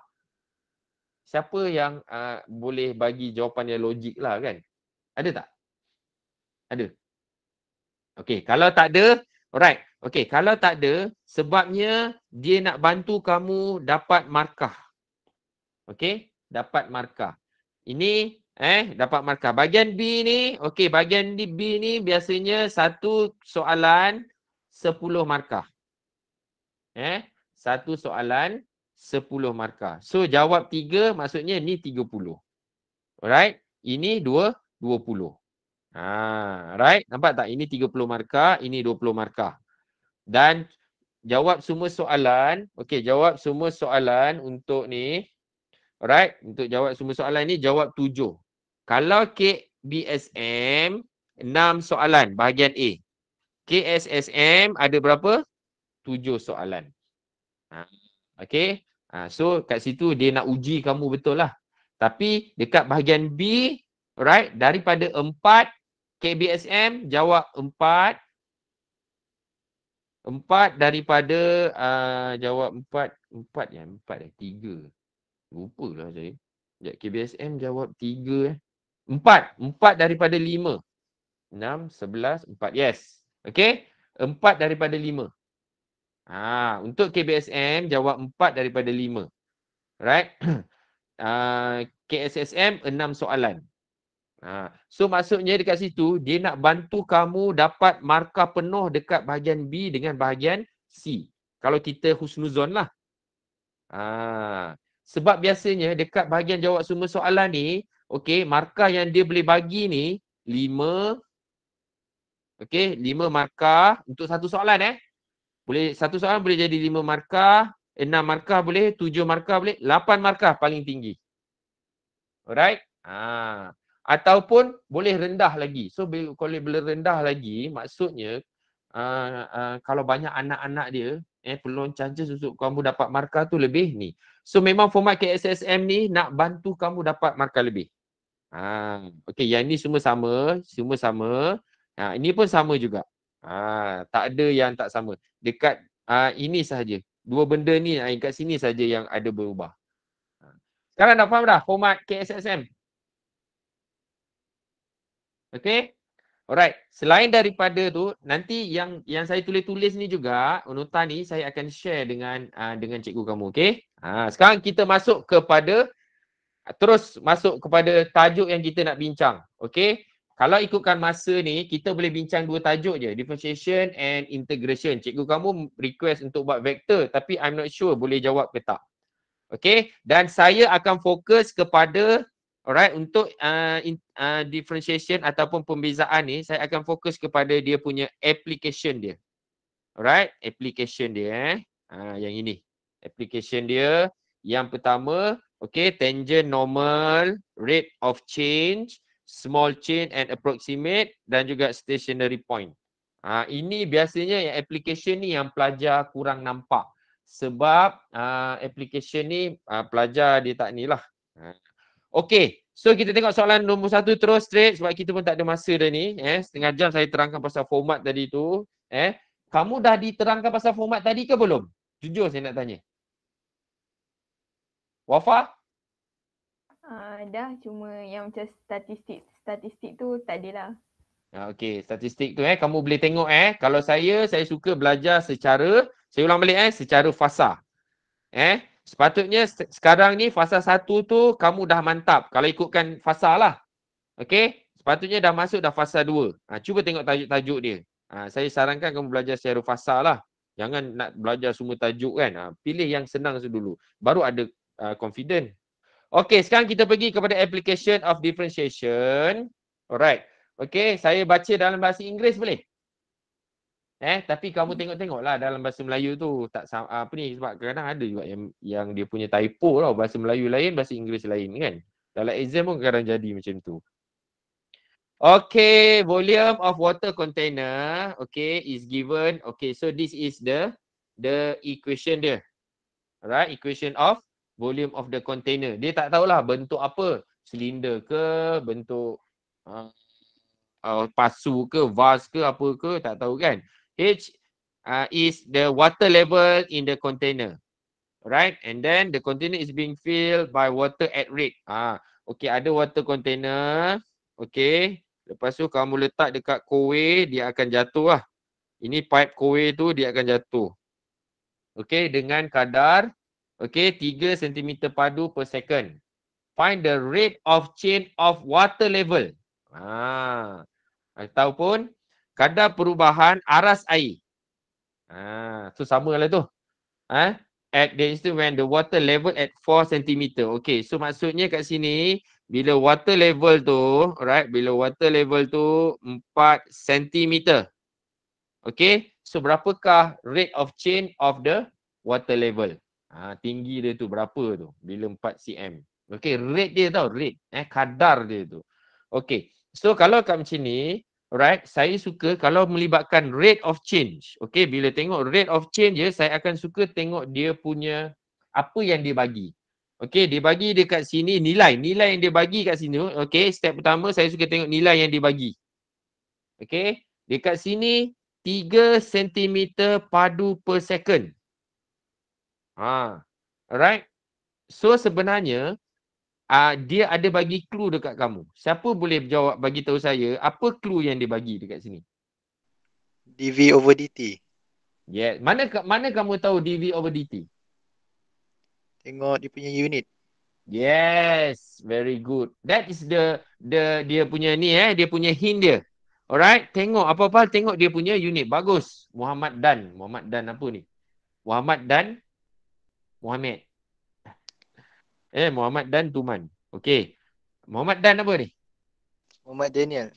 Siapa yang uh, boleh bagi jawapan yang logik lah kan? Ada tak? Ada. Okey, kalau tak ada, alright. Okey, kalau tak ada, sebabnya dia nak bantu kamu dapat markah. Okey, dapat markah. Ini eh dapat markah. Bagian B ni, okey, bagian di B ni biasanya satu soalan sepuluh markah. Eh, satu soalan sepuluh markah. So jawab tiga, maksudnya ni tiga puluh. Alright? Ini dua dua puluh. Ah, right? Nampak tak? Ini 30 markah, ini 20 markah dan jawab semua soalan okey jawab semua soalan untuk ni right untuk jawab semua soalan ni jawab tujuh kalau KBSM enam soalan bahagian A KSSM ada berapa tujuh soalan ha. okey ha. so kat situ dia nak uji kamu betul lah tapi dekat bahagian B right daripada empat KBSM jawab empat Empat daripada uh, jawab empat. Empat yang empat eh. Tiga. Rupalah saya. Sekejap KBSM jawab tiga eh. Empat. Empat daripada lima. Enam, sebelas, empat. Yes. Okay. Empat daripada lima. Ha, untuk KBSM jawab empat daripada lima. Right. uh, ah, KSSM enam soalan. Ha. So maksudnya dekat situ dia nak bantu kamu dapat markah penuh dekat bahagian B dengan bahagian C. Kalau kita husnuzon lah. Ha. Sebab biasanya dekat bahagian jawab semua soalan ni, okay, markah yang dia boleh bagi ni 5. Okay, 5 markah untuk satu soalan eh. Boleh satu soalan boleh jadi 5 markah, 6 markah boleh, 7 markah boleh, 8 markah paling tinggi. Alright? Ha ataupun boleh rendah lagi. So boleh boleh rendah lagi maksudnya uh, uh, kalau banyak anak-anak dia eh peluang chances untuk kamu dapat markah tu lebih ni. So memang format KSSM ni nak bantu kamu dapat markah lebih. Ha okey yang ni semua sama, semua sama. Ha ini pun sama juga. Ha tak ada yang tak sama. Dekat uh, ini sahaja. Dua benda ni kat sini saja yang ada berubah. Sekarang dah faham dah format KSSM? Okay. Alright. Selain daripada tu, nanti yang yang saya tulis-tulis ni juga, nota ni saya akan share dengan uh, dengan cikgu kamu. Okay. Ha, sekarang kita masuk kepada, terus masuk kepada tajuk yang kita nak bincang. Okay. Kalau ikutkan masa ni, kita boleh bincang dua tajuk je. Differentiation and integration. Cikgu kamu request untuk buat vector, tapi I'm not sure boleh jawab ke tak. Okay. Dan saya akan fokus kepada Alright, untuk uh, in, uh, differentiation ataupun pembezaan ni saya akan fokus kepada dia punya application dia. Alright, application dia eh. Uh, yang ini. Application dia yang pertama, okay, tangent normal, rate of change, small change and approximate dan juga stationary point. Uh, ini biasanya yang application ni yang pelajar kurang nampak. Sebab uh, application ni uh, pelajar dia tak ni lah. Uh, Okay. So kita tengok soalan nombor satu terus straight sebab kita pun tak ada masa dah ni. Eh, setengah jam saya terangkan pasal format tadi tu. Eh, kamu dah diterangkan pasal format tadi ke belum? Jujur saya nak tanya. Wafa? Uh, dah cuma yang macam statistik. Statistik tu tak adalah. Uh, ah, okay, statistik tu eh. Kamu boleh tengok eh. Kalau saya, saya suka belajar secara, saya ulang balik eh, secara fasa. Eh, Sepatutnya sekarang ni fasa satu tu kamu dah mantap. Kalau ikutkan fasa lah. Okay. Sepatutnya dah masuk dah fasa dua. Ha, cuba tengok tajuk-tajuk dia. Ha, saya sarankan kamu belajar secara fasa lah. Jangan nak belajar semua tajuk kan. Ha, pilih yang senang dulu. Baru ada uh, confident. Okay. Sekarang kita pergi kepada application of differentiation. Alright. Okay. Saya baca dalam bahasa Inggeris boleh? Eh, tapi kamu hmm. tengok-tengoklah dalam bahasa Melayu tu tak apa ni sebab kadang ada juga yang yang dia punya typo lah bahasa Melayu lain bahasa Inggeris lain kan. Dalam exam pun kadang jadi macam tu. Okay, volume of water container okay is given. Okay, so this is the the equation dia. Alright, equation of volume of the container. Dia tak tahulah bentuk apa. Silinder ke, bentuk uh, uh, pasu ke, vas ke, apa ke, tak tahu kan. H uh, is the water level in the container. Right? And then the container is being filled by water at rate. Ah, okay, ada water container. Okay. Lepas tu kamu letak dekat kowe, dia akan jatuh lah. Ini pipe kowe tu dia akan jatuh. Okay, dengan kadar okay, 3 cm padu per second. Find the rate of change of water level. Ah, ataupun kadar perubahan aras air. Ha, tu sama lah tu. Ha? At the instant when the water level at 4 cm. Okay, so maksudnya kat sini, bila water level tu, right, bila water level tu 4 cm. Okay, so berapakah rate of change of the water level? Ha, tinggi dia tu berapa tu? Bila 4 cm. Okay, rate dia tau, rate. Eh, kadar dia tu. Okay, so kalau kat macam ni, Alright, saya suka kalau melibatkan rate of change. Okay, bila tengok rate of change je, ya, saya akan suka tengok dia punya apa yang dia bagi. Okay, dia bagi dekat sini nilai. Nilai yang dia bagi kat sini. Okay, step pertama saya suka tengok nilai yang dia bagi. Okay, dekat sini 3 cm padu per second. Ha. Alright. So sebenarnya uh, dia ada bagi clue dekat kamu. Siapa boleh jawab bagi tahu saya apa clue yang dia bagi dekat sini? DV over DT. Yeah. Mana mana kamu tahu DV over DT? Tengok dia punya unit. Yes, very good. That is the the dia punya ni eh, dia punya hint dia. Alright, tengok apa-apa tengok dia punya unit. Bagus. Muhammad Dan, Muhammad Dan apa ni? Muhammad Dan Muhammad. Eh, Muhammad Dan Tuman. Okey. Muhammad Dan apa ni? Muhammad Daniel.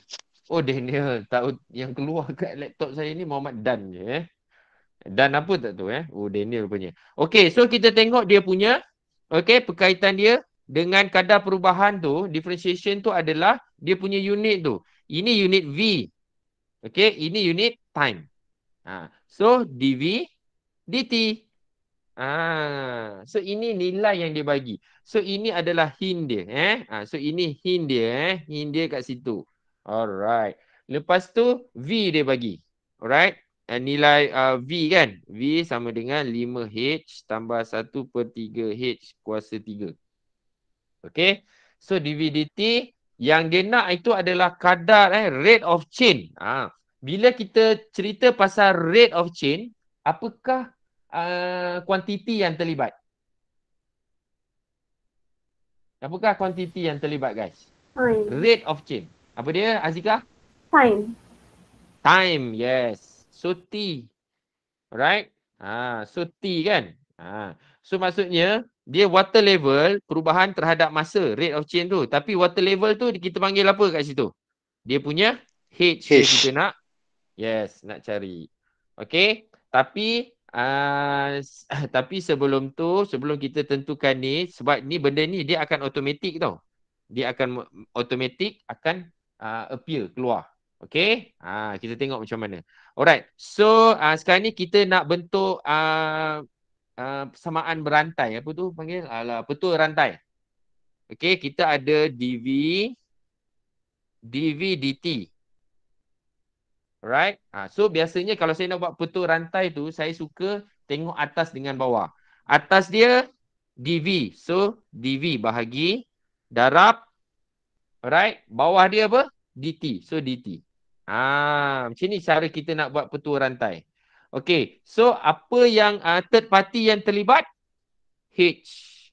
Oh, Daniel. Tahu yang keluar kat laptop saya ni Muhammad Dan je eh. Dan apa tak tu eh? Oh, Daniel punya. Okey, so kita tengok dia punya okey, perkaitan dia dengan kadar perubahan tu, differentiation tu adalah dia punya unit tu. Ini unit V. Okey, ini unit time. Ha. So, dV dt. Ah, so ini nilai yang dia bagi. So ini adalah hint dia, eh. Ah, so ini hint dia, eh. Hint dia kat situ. Alright. Lepas tu V dia bagi. Alright. Uh, nilai uh, V kan. V sama dengan 5H tambah 1 per 3H kuasa 3. Okay. So DVDT yang dia nak itu adalah kadar eh, rate of change. Ah. Bila kita cerita pasal rate of change, apakah Ah, kuantiti yang terlibat? Apakah kuantiti yang terlibat guys? Time. Rate of change. Apa dia Azika? Time. Time, yes. So T. Right? Ha, ah, so T kan? Ha. So maksudnya dia water level perubahan terhadap masa rate of change tu. Tapi water level tu kita panggil apa kat situ? Dia punya H, H. kita nak. Yes, nak cari. Okay. Tapi Uh, tapi sebelum tu, sebelum kita tentukan ni, sebab ni benda ni dia akan automatik tau. Dia akan automatik akan uh, appear, keluar. Okay? Uh, ah, kita tengok macam mana. Alright. So uh, sekarang ni kita nak bentuk uh, uh, persamaan berantai. Apa tu panggil? Alah, apa tu rantai? Okay, kita ada DV, DV, DT. Right? Ha, so biasanya kalau saya nak buat putus rantai tu, saya suka tengok atas dengan bawah. Atas dia DV. So DV bahagi darab. Right? Bawah dia apa? DT. So DT. Ha, macam ni cara kita nak buat putus rantai. Okay. So apa yang uh, third party yang terlibat? H.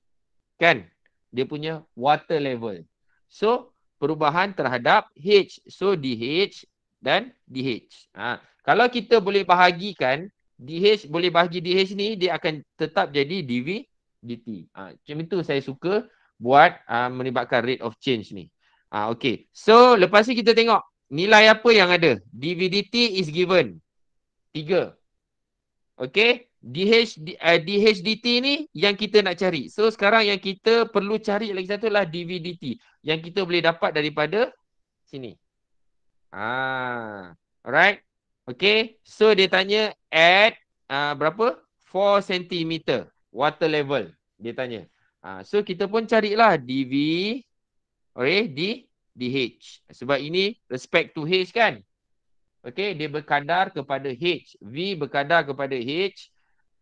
Kan? Dia punya water level. So perubahan terhadap H. So DH dan DH. Ha. Kalau kita boleh bahagikan DH boleh bahagi DH ni dia akan tetap jadi DV DT. Ha. Macam itu saya suka buat uh, melibatkan rate of change ni. Ha, okay. So lepas ni kita tengok nilai apa yang ada. DV DT is given. Tiga. Okay. DH, D, uh, DH eh, DT ni yang kita nak cari. So sekarang yang kita perlu cari lagi satu lah DV DT. Yang kita boleh dapat daripada sini. Ah, alright. Okay, so dia tanya at uh, berapa? 4 cm water level. Dia tanya. Ah, so kita pun carilah DV oleh D DH. Sebab ini respect to H kan? Okay, dia berkadar kepada H. V berkadar kepada H.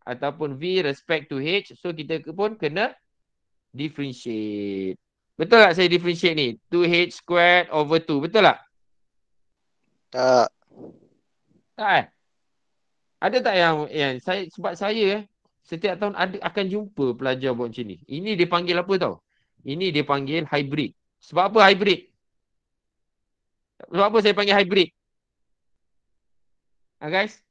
Ataupun V respect to H. So kita pun kena differentiate. Betul tak saya differentiate ni? 2H squared over 2. Betul tak? Tak. Tak eh? Ada tak yang, yang eh, saya, sebab saya eh, setiap tahun ada, akan jumpa pelajar buat macam ni. Ini dia panggil apa tau? Ini dia panggil hybrid. Sebab apa hybrid? Sebab apa saya panggil hybrid? Ha, guys?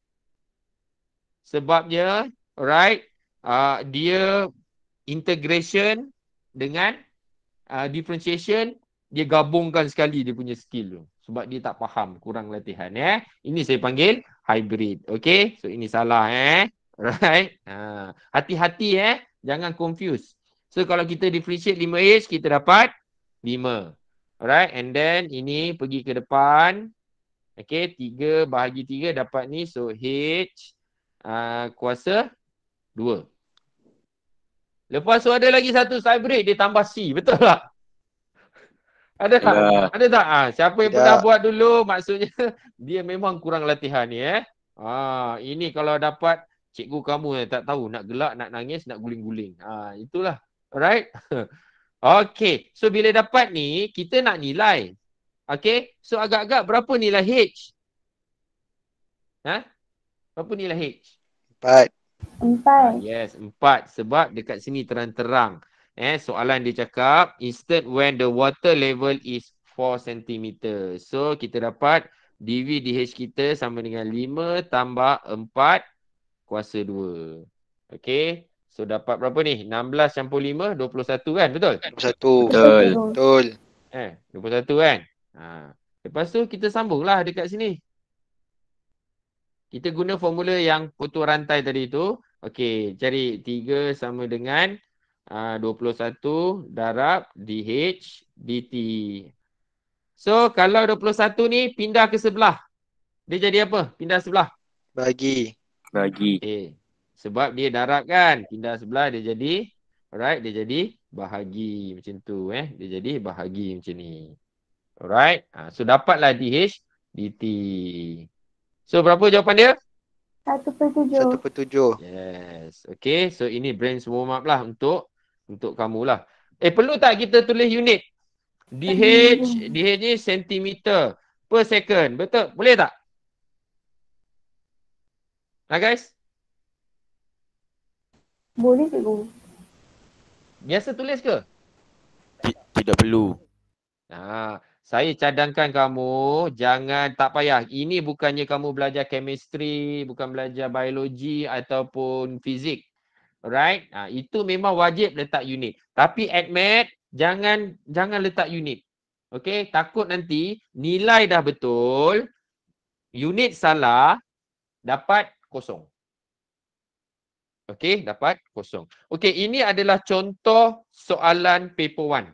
Sebabnya, alright, uh, dia integration dengan uh, differentiation, dia gabungkan sekali dia punya skill tu sebab dia tak faham kurang latihan eh ini saya panggil hybrid okey so ini salah eh ya. right ha hati-hati eh jangan confuse so kalau kita differentiate 5 h kita dapat 5 alright and then ini pergi ke depan okey 3 bahagi 3 dapat ni so h uh, kuasa 2 lepas tu ada lagi satu hybrid dia tambah c betul tak ada tak? Yeah. Ada tak? Ha, siapa yang yeah. pernah buat dulu maksudnya dia memang kurang latihan ni eh. Ha, ini kalau dapat cikgu kamu yang tak tahu nak gelak, nak nangis, nak guling-guling. Ha, itulah. Alright? okay. So bila dapat ni kita nak nilai. Okay. So agak-agak berapa nilai H? Ha? Berapa nilai H? Empat. Empat. Yes, empat. Sebab dekat sini terang-terang. Eh, soalan dia cakap instead when the water level is 4 cm. So kita dapat DV DH kita sama dengan 5 tambah 4 kuasa 2. Okay. So dapat berapa ni? 16 campur 5, 21 kan? Betul? 21. Betul. Betul. Eh, 21 kan? Ha. Lepas tu kita sambunglah dekat sini. Kita guna formula yang putus rantai tadi tu. Okay, cari 3 sama dengan 21 ah, darab DH DT. So kalau 21 ni pindah ke sebelah. Dia jadi apa? Pindah sebelah. Bagi. Bagi. Okay. Eh, sebab dia darab kan. Pindah sebelah dia jadi. Alright. Dia jadi bahagi macam tu eh. Dia jadi bahagi macam ni. Alright. Ha, so dapatlah DH DT. So berapa jawapan dia? 1 per 7. 1 per 7. Yes. Okay. So ini brain warm up lah untuk untuk kamu lah. Eh perlu tak kita tulis unit? DH, DH ni sentimeter per second. Betul? Boleh tak? Nah guys? Boleh cikgu. Biasa tulis ke? Tidak perlu. Nah, saya cadangkan kamu jangan tak payah. Ini bukannya kamu belajar chemistry, bukan belajar biologi ataupun fizik. Alright? Ha, itu memang wajib letak unit. Tapi admit, jangan jangan letak unit. Okay? Takut nanti nilai dah betul, unit salah, dapat kosong. Okay? Dapat kosong. Okay, ini adalah contoh soalan paper one.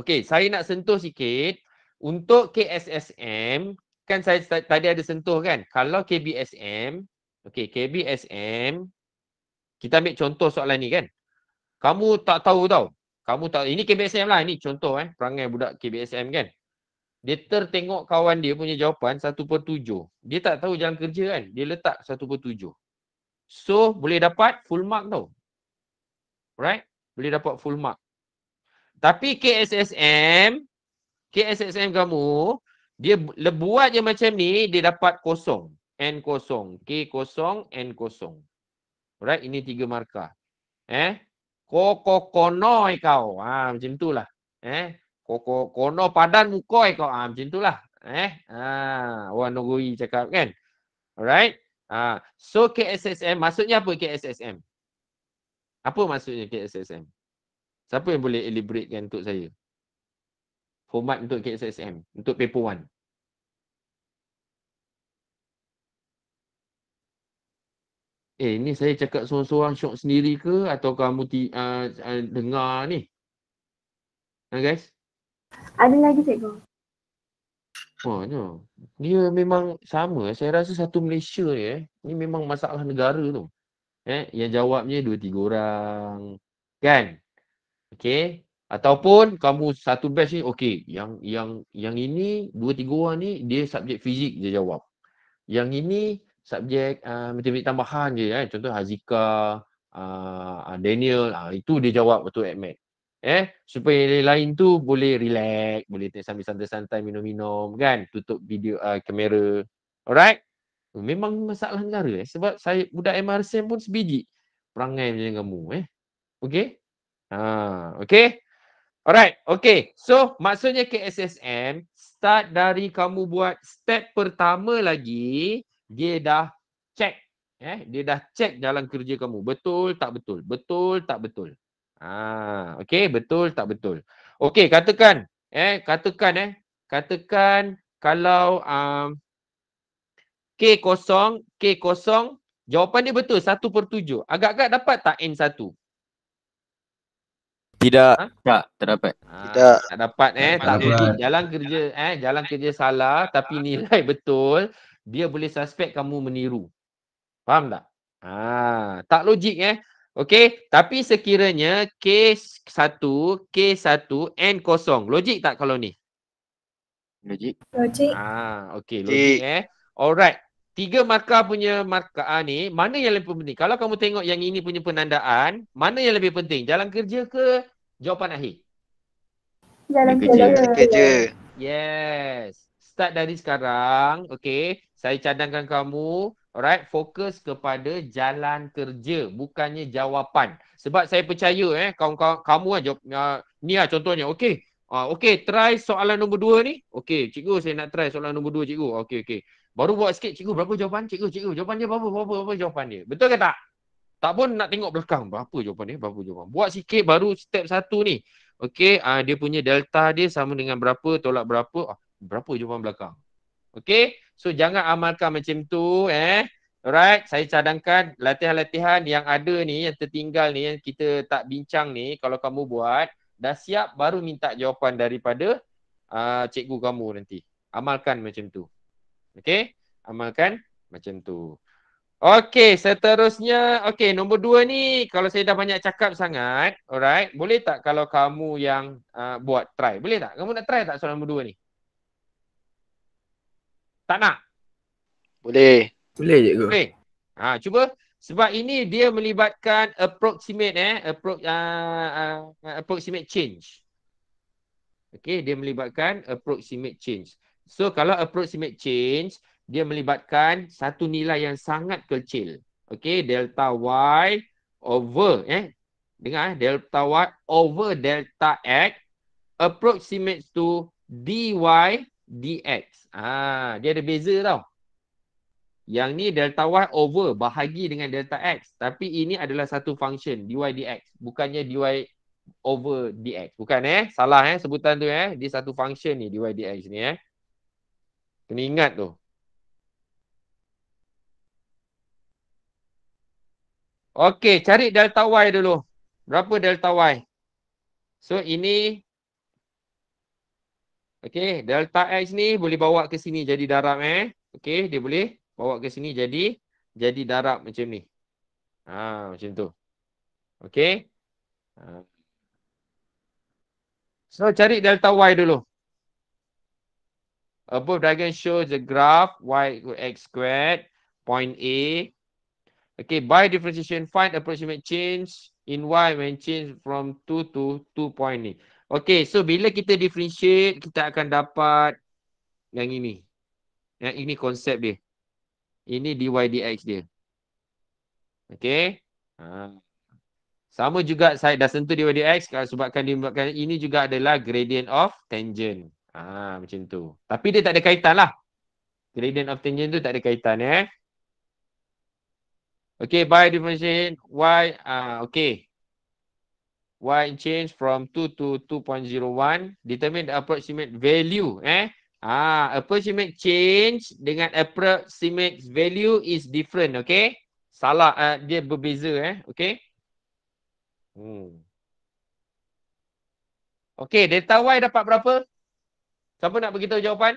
Okay, saya nak sentuh sikit. Untuk KSSM, kan saya tadi ada sentuh kan? Kalau KBSM, okay, KBSM, kita ambil contoh soalan ni kan. Kamu tak tahu tau. Kamu tak ini KBSM lah ini contoh eh perangai budak KBSM kan. Dia tertengok kawan dia punya jawapan 1/7. Dia tak tahu jalan kerja kan. Dia letak 1/7. So boleh dapat full mark tau. Right? Boleh dapat full mark. Tapi KSSM KSSM kamu dia buat je macam ni dia dapat kosong. N kosong. K kosong. N kosong. Alright, ini tiga markah. Eh, koko konoi kau. Ha, macam itulah. Eh, koko kono padan mukoi kau. Ha, macam itulah. Eh, ha, Wan Nogui cakap kan. Alright. Ha, so KSSM, maksudnya apa KSSM? Apa maksudnya KSSM? Siapa yang boleh elaborate kan untuk saya? Format untuk KSSM, untuk paper One. eh ni saya cakap seorang-seorang syok sendiri ke atau kamu ti, uh, uh, dengar ni? Ha uh, guys? Ada lagi cikgu. Oh, no. Dia memang sama. Saya rasa satu Malaysia ni eh. Ni memang masalah negara tu. Eh, yang jawabnya dua tiga orang. Kan? Okay. Ataupun kamu satu batch ni, okay. Yang yang yang ini, dua tiga orang ni, dia subjek fizik dia jawab. Yang ini, subjek matematik uh, tambahan je kan. Contoh Hazika, uh, ah, Daniel, uh, itu dia jawab betul at Eh, supaya yang lain tu boleh relax, boleh sambil santai-santai minum-minum kan, tutup video uh, kamera. Alright? Memang masalah negara eh. Sebab saya budak MRSM pun sebiji perangai macam kamu eh. Okay? Ha, okay? Alright, okay. So, maksudnya KSSM start dari kamu buat step pertama lagi dia dah check eh dia dah check dalam kerja kamu betul tak betul betul tak betul ah okey betul tak betul okey katakan eh katakan eh katakan kalau um, K kosong, K kosong, jawapan dia betul, satu per tujuh. Agak-agak dapat tak n satu. Tidak, ha? tak, tak dapat. Ha, tidak. Tak dapat eh, tak, tak, tak, tak, tak, tak, tak, tak, tak, tak, tak, tak, tak, tak, tak, tak, dia boleh suspect kamu meniru. Faham tak? Ha, tak logik eh. Okey, tapi sekiranya K1, K1, N kosong. Logik tak kalau ni? Logik. Logik. Ha, okey, logik. eh. Alright. Tiga markah punya markah ha, ni, mana yang lebih penting? Kalau kamu tengok yang ini punya penandaan, mana yang lebih penting? Jalan kerja ke jawapan akhir? Jalan, jalan kerja. Yes start dari sekarang, okay, saya cadangkan kamu, alright, fokus kepada jalan kerja, bukannya jawapan. Sebab saya percaya eh, kamu, kamu lah, uh, ni lah contohnya, okay. Uh, ah, okay, try soalan nombor dua ni. Okay, cikgu saya nak try soalan nombor dua cikgu. Okay, okay. Baru buat sikit, cikgu berapa jawapan? Cikgu, cikgu, jawapan dia berapa, berapa, berapa jawapan dia? Betul ke tak? Tak pun nak tengok belakang, berapa jawapan dia, berapa jawapan. Buat sikit baru step satu ni. Okay, uh, ah, dia punya delta dia sama dengan berapa, tolak berapa. Uh, berapa jumpaan belakang. Okay? So jangan amalkan macam tu eh. Alright, saya cadangkan latihan-latihan yang ada ni, yang tertinggal ni, yang kita tak bincang ni, kalau kamu buat, dah siap baru minta jawapan daripada uh, cikgu kamu nanti. Amalkan macam tu. Okay? Amalkan macam tu. Okay, seterusnya, okay, nombor dua ni, kalau saya dah banyak cakap sangat, alright, boleh tak kalau kamu yang uh, buat try? Boleh tak? Kamu nak try tak soalan nombor dua ni? Tak nak? Boleh. Boleh je. Okay. Ha, cuba. Sebab ini dia melibatkan approximate eh. Appro- uh, uh, approximate change. Okay. Dia melibatkan approximate change. So kalau approximate change, dia melibatkan satu nilai yang sangat kecil. Okay. Delta Y over eh. Dengar eh. Delta Y over delta X approximate to dy dx. Ah, dia ada beza tau. Yang ni delta y over bahagi dengan delta x. Tapi ini adalah satu function dy dx. Bukannya dy over dx. Bukan eh. Salah eh sebutan tu eh. Dia satu function ni dy dx ni eh. Kena ingat tu. Okey, cari delta y dulu. Berapa delta y? So ini Okey, delta X ni boleh bawa ke sini jadi darab eh. Okey, dia boleh bawa ke sini jadi jadi darab macam ni. Ha, macam tu. Okey. Ha. So, cari delta Y dulu. Above diagram shows the graph Y X squared point A. Okay, by differentiation, find approximate change in Y when change from 2 to 2 point ni. Okay, so bila kita differentiate, kita akan dapat yang ini. Yang ini konsep dia. Ini dy dx dia. Okay. Ha. Sama juga saya dah sentuh dy dx kalau sebabkan dia buatkan ini juga adalah gradient of tangent. Ha, macam tu. Tapi dia tak ada kaitan lah. Gradient of tangent tu tak ada kaitan eh. Okay, by differentiate y. Ah, uh, okay. Y change from 2 to 2.01 determine the approximate value eh ah approximate change dengan approximate value is different okay salah uh, dia berbeza eh okay hmm okay delta y dapat berapa siapa nak bagi jawapan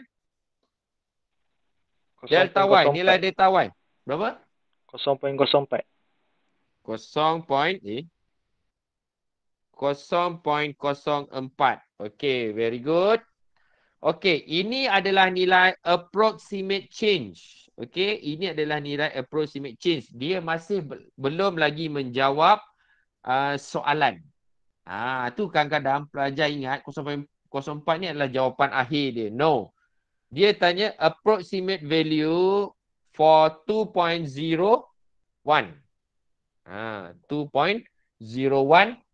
0.04. delta y nilai delta y berapa 0.04 0.0 eh 0.04. Okay, very good. Okay, ini adalah nilai approximate change. Okay, ini adalah nilai approximate change. Dia masih belum lagi menjawab uh, soalan. Ah, tu kadang-kadang pelajar ingat 0.04 ni adalah jawapan akhir dia. No. Dia tanya approximate value for 2.01. Ah, 2.01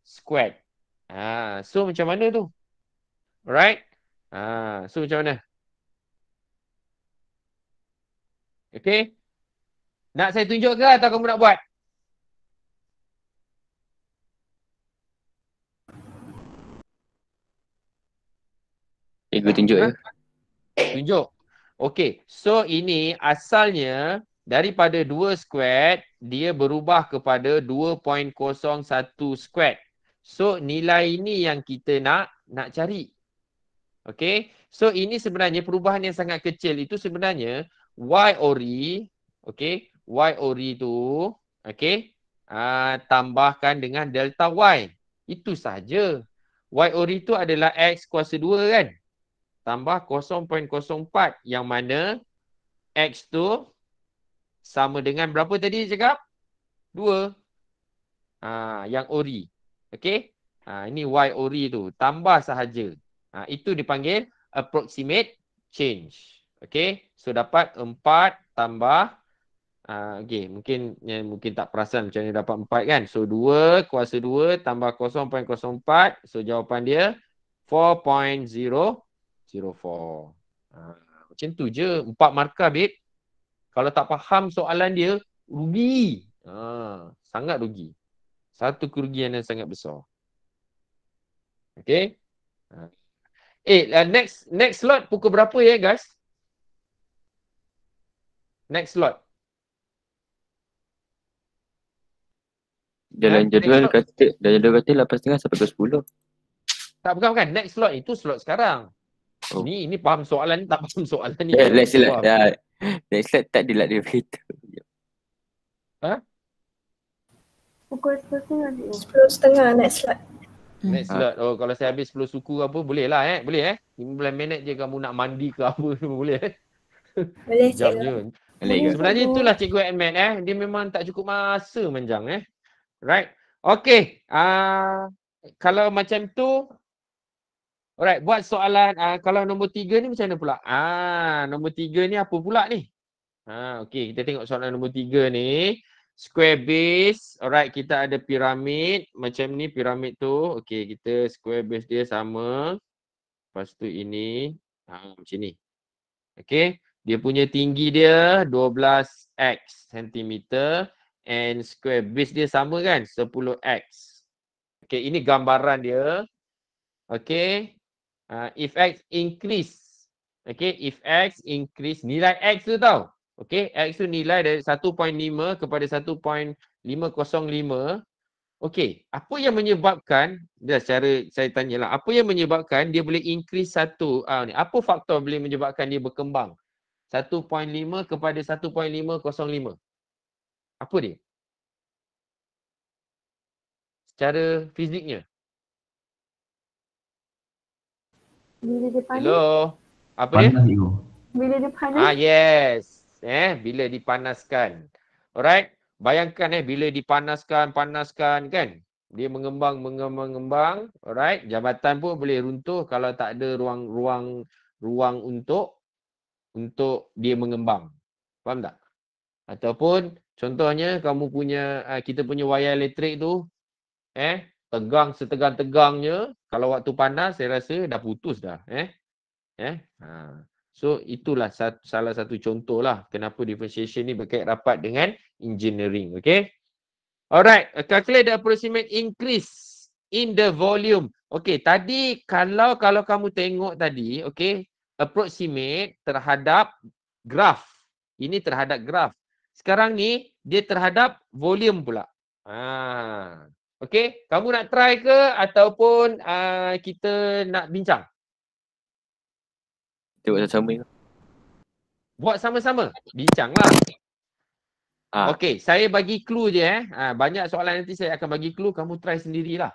squared. Ha, so macam mana tu? Alright? Ha, so macam mana? Okay? Nak saya tunjuk ke atau kamu nak buat? Cikgu tunjuk ya. Tunjuk. Okay. So ini asalnya daripada 2 squared dia berubah kepada 2.01 squared. So nilai ini yang kita nak nak cari. Okay. So ini sebenarnya perubahan yang sangat kecil itu sebenarnya Y ori. E, okay. Y ori e tu. Okay. Uh, tambahkan dengan delta Y. Itu sahaja. Y ori e tu adalah X kuasa 2 kan. Tambah 0.04 yang mana X tu sama dengan berapa tadi cakap? 2. Uh, ah, yang ori. Okay. Ha, ini Y ori tu. Tambah sahaja. Ha, itu dipanggil approximate change. Okay. So dapat 4 tambah. Ha, okay. Mungkin ya, mungkin tak perasan macam mana dapat 4 kan. So 2 kuasa 2 tambah 0.04. So jawapan dia 4.004. Ha, macam tu je. 4 markah babe. Kalau tak faham soalan dia, rugi. Ha, sangat rugi. Satu kerugian yang sangat besar. Okay. Ha. Eh, uh, next next slot pukul berapa ya guys? Next slot. Ha? Jalan next jadual next kata, dan jadual kata setengah sampai ke 10. Tak bukan bukan, next slot itu slot sekarang. Oh. Ni ini faham soalan tak faham soalan ni. Yeah, next slot. Yeah. Next slot tak dilak dia begitu. Ha? Huh? Pukul 10.30 tengah. 10.30 next slot. Next slot. Oh kalau saya habis 10 suku ke apa boleh lah eh. Boleh eh. 15 minit je kamu nak mandi ke apa boleh eh. Boleh Jam cikgu. Boleh. Sebenarnya itulah cikgu Edmund eh. Dia memang tak cukup masa menjang eh. Right. Okay. Uh, ah, kalau macam tu Alright, buat soalan uh, kalau nombor tiga ni macam mana pula? Ah, nombor tiga ni apa pula ni? Ah, okay, kita tengok soalan nombor tiga ni square base. Alright, kita ada piramid. Macam ni piramid tu. Okay, kita square base dia sama. Lepas tu ini. Ha, macam ni. Okay. Dia punya tinggi dia 12x cm. And square base dia sama kan? 10x. Okay, ini gambaran dia. Okay. Uh, ha, if x increase. Okay, if x increase. Nilai x tu tau. Okey, X tu nilai dari 1.5 kepada 1.505. Okey, apa yang menyebabkan, dah secara saya tanyalah, apa yang menyebabkan dia boleh increase satu, ah, ni, apa faktor boleh menyebabkan dia berkembang? 1.5 kepada 1.505. Apa dia? Secara fiziknya. Bila dia panik. Hello. Apa dia? Panas, Bila dia panik. Ah, yes eh bila dipanaskan alright bayangkan eh bila dipanaskan panaskan kan dia mengembang mengembang mengembang alright jabatan pun boleh runtuh kalau tak ada ruang ruang ruang untuk untuk dia mengembang faham tak ataupun contohnya kamu punya ah, kita punya wayar elektrik tu eh tegang setegang-tegangnya kalau waktu panas saya rasa dah putus dah eh eh ha So itulah satu, salah satu contoh lah kenapa differentiation ni berkait rapat dengan engineering. Okay. Alright. Calculate the approximate increase in the volume. Okay. Tadi kalau kalau kamu tengok tadi, okay. Approximate terhadap graf. Ini terhadap graf. Sekarang ni dia terhadap volume pula. Ha. Okay. Kamu nak try ke ataupun uh, kita nak bincang? Buat sama-sama tu. Buat sama-sama. Bincanglah. Ha. Ah. Okay, saya bagi clue je eh. Ha, banyak soalan nanti saya akan bagi clue. Kamu try sendirilah.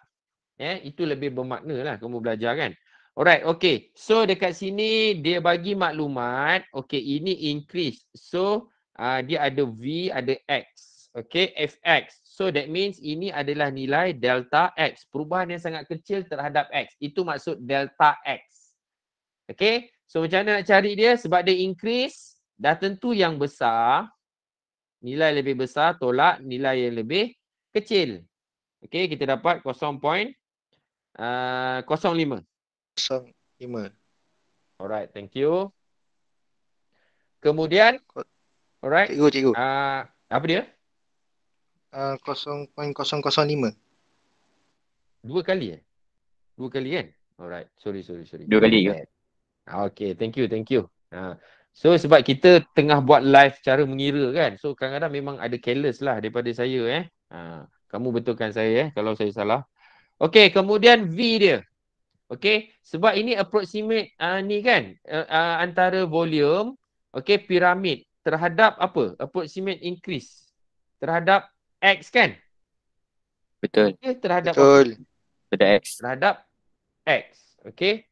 Eh, itu lebih bermakna lah kamu belajar kan. Alright, okay. So dekat sini dia bagi maklumat. Okay, ini increase. So uh, dia ada V, ada X. Okay, FX. So that means ini adalah nilai delta X. Perubahan yang sangat kecil terhadap X. Itu maksud delta X. Okay, So macam mana nak cari dia? Sebab dia increase dah tentu yang besar nilai lebih besar tolak nilai yang lebih kecil. Okay kita dapat 0.05. Uh, 05. Alright, thank you. Kemudian, alright. Cikgu, cikgu. Uh, apa dia? Uh, 0.005. Dua kali eh? Dua kali kan? Alright, sorry, sorry, sorry. Dua kali ke? Yeah. Okay, thank you, thank you. Uh, so sebab kita tengah buat live cara mengira kan. So kadang-kadang memang ada careless lah daripada saya eh. Uh, kamu betulkan saya eh kalau saya salah. Okay, kemudian V dia. Okay, sebab ini approximate uh, ni kan uh, uh, antara volume, okay, piramid terhadap apa? Approximate increase terhadap X kan? Betul. Okay, eh, terhadap Betul. Terhadap X. Terhadap X. Okay.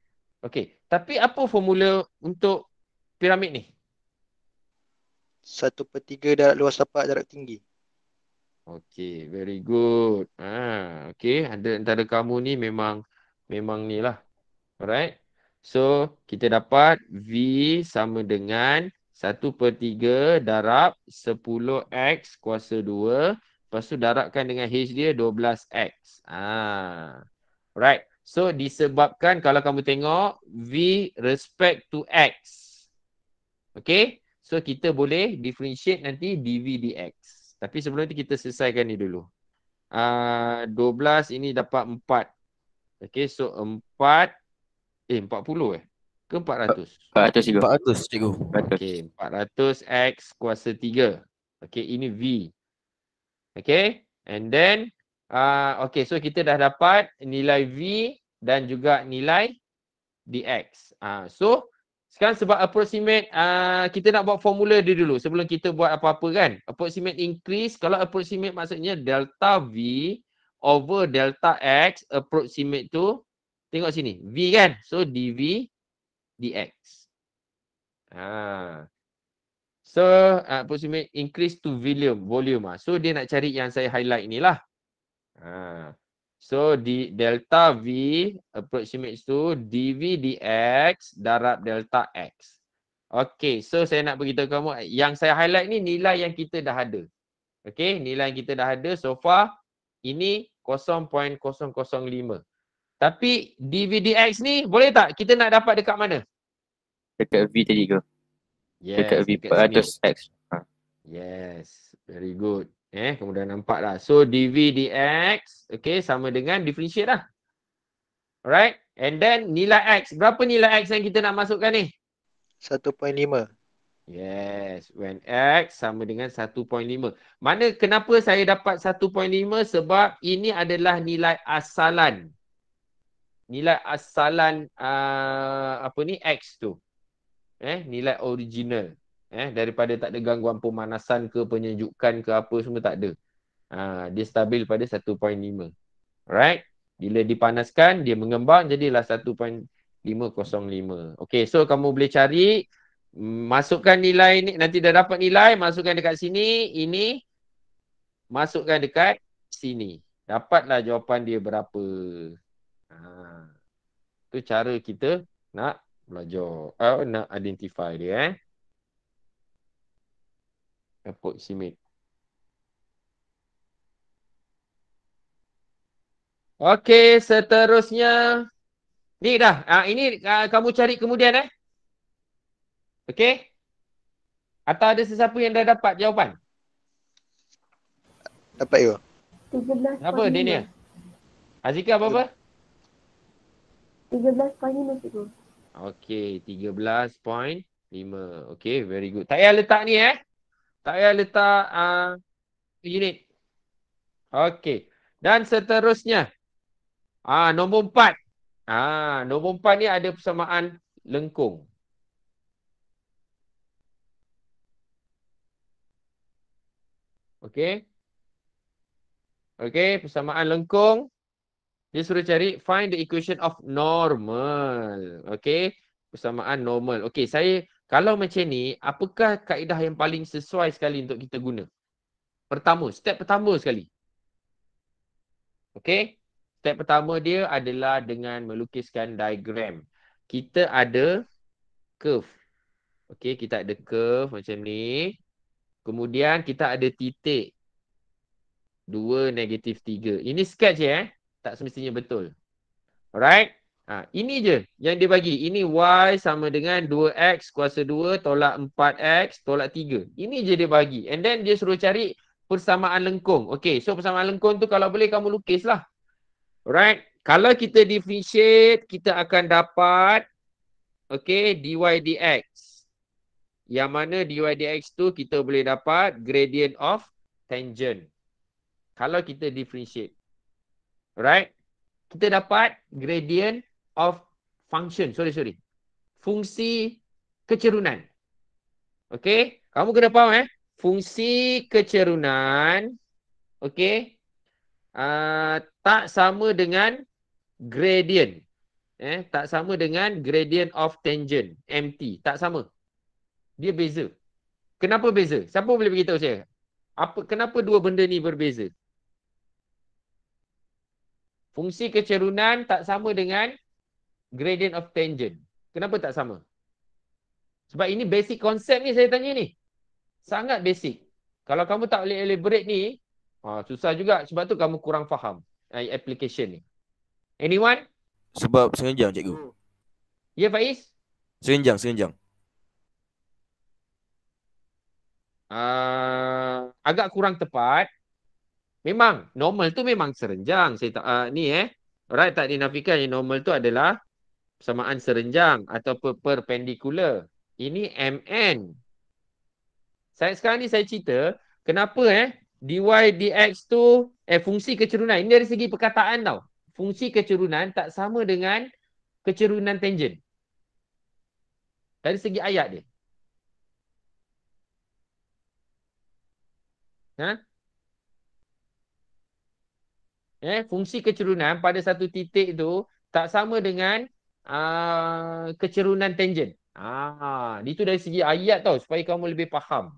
Okay. Tapi apa formula untuk piramid ni? 1 per 3 darat luas tapak darat tinggi. Okay, very good. Ha, okay, ada antara kamu ni memang memang ni lah. Alright. So, kita dapat V sama dengan 1 per 3 darab 10X kuasa 2. Lepas tu darabkan dengan H dia 12X. Ah, ha. Alright. So disebabkan kalau kamu tengok V respect to X. Okay. So kita boleh differentiate nanti dV dX. Tapi sebelum tu kita selesaikan ni dulu. Uh, ah, 12 ini dapat 4. Okay so 4. Eh 40 eh? Ke 400? 400 cikgu. 400 cikgu. Okay 400 X kuasa 3. Okay ini V. Okay and then Ah, okay, so kita dah dapat nilai V dan juga nilai DX. Uh, so, sekarang sebab approximate, uh, kita nak buat formula dia dulu sebelum kita buat apa-apa kan. Approximate increase, kalau approximate maksudnya delta V over delta X, approximate tu, tengok sini, V kan? So, DV, DX. Ah. So, uh, approximate increase to volume, volume ah. So, dia nak cari yang saya highlight ni lah. Ha. So di delta V approximates to dV dx darab delta x. Okay, so saya nak beritahu kamu yang saya highlight ni nilai yang kita dah ada. Okay, nilai yang kita dah ada so far ini 0.005. Tapi dV dx ni boleh tak kita nak dapat dekat mana? Dekat V tadi ke? Yes, dekat V dekat x. Ha. Yes, very good. Eh, kemudian nampak lah. So, dv dx, okay, sama dengan differentiate lah. Alright? And then, nilai x. Berapa nilai x yang kita nak masukkan ni? 1.5. Yes. When x sama dengan 1.5. Mana kenapa saya dapat 1.5? Sebab ini adalah nilai asalan. Nilai asalan uh, apa ni? X tu. Eh, nilai original eh daripada tak ada gangguan pemanasan ke penyejukan ke apa semua tak ada. Ha, dia stabil pada 1.5. Alright? Bila dipanaskan dia mengembang jadilah 1.505. Okay, so kamu boleh cari masukkan nilai ni nanti dah dapat nilai masukkan dekat sini ini masukkan dekat sini. Dapatlah jawapan dia berapa. Ha. Itu cara kita nak belajar, uh, nak identify dia eh approximate. Okey, seterusnya. Ni dah. Uh, ini uh, kamu cari kemudian eh. Okey. Atau ada sesiapa yang dah dapat jawapan? Dapat you. 13. Apa Dania? Azika apa-apa? 13.5 tu. Okey, 13.5. Okey, very good. Tak payah letak ni eh. Tak payah letak uh, unit. Okey. Dan seterusnya. Ah, nombor empat. Ah, nombor empat ni ada persamaan lengkung. Okey. Okey, persamaan lengkung. Dia suruh cari find the equation of normal. Okey, persamaan normal. Okey, saya kalau macam ni, apakah kaedah yang paling sesuai sekali untuk kita guna? Pertama, step pertama sekali. Okay? Step pertama dia adalah dengan melukiskan diagram. Kita ada curve. Okay, kita ada curve macam ni. Kemudian kita ada titik. dua, negatif tiga. Ini sketch ya. Eh? Tak semestinya betul. Alright? Ha, ini je yang dia bagi. Ini y sama dengan 2x kuasa 2 tolak 4x tolak 3. Ini je dia bagi. And then dia suruh cari persamaan lengkung. Okay, so persamaan lengkung tu kalau boleh kamu lukislah. Alright. Kalau kita differentiate, kita akan dapat okay, dy dx. Yang mana dy dx tu kita boleh dapat gradient of tangent. Kalau kita differentiate. Alright. Kita dapat gradient of function. Sorry, sorry. Fungsi kecerunan. Okay. Kamu kena faham eh. Fungsi kecerunan. Okay. Uh, tak sama dengan gradient. Eh, tak sama dengan gradient of tangent. MT. Tak sama. Dia beza. Kenapa beza? Siapa boleh beritahu saya? Apa, kenapa dua benda ni berbeza? Fungsi kecerunan tak sama dengan gradient of tangent. Kenapa tak sama? Sebab ini basic concept ni saya tanya ni. Sangat basic. Kalau kamu tak boleh elaborate ni, ah, susah juga sebab tu kamu kurang faham eh, application ni. Anyone? Sebab senjang cikgu. Hmm. Ya Faiz? Senjang, senjang. Uh, ah, agak kurang tepat. Memang normal tu memang serenjang. Saya tak uh, ni eh. Alright tak dinafikan yang normal tu adalah persamaan serenjang atau perpendicular. Ini MN. Saya sekarang ni saya cerita kenapa eh dy dx tu eh fungsi kecerunan ini dari segi perkataan tau. Fungsi kecerunan tak sama dengan kecerunan tangent. Dari segi ayat dia. Ha? Eh, fungsi kecerunan pada satu titik tu tak sama dengan Ah, kecerunan tangen. Ah, itu dari segi ayat tau supaya kamu lebih faham.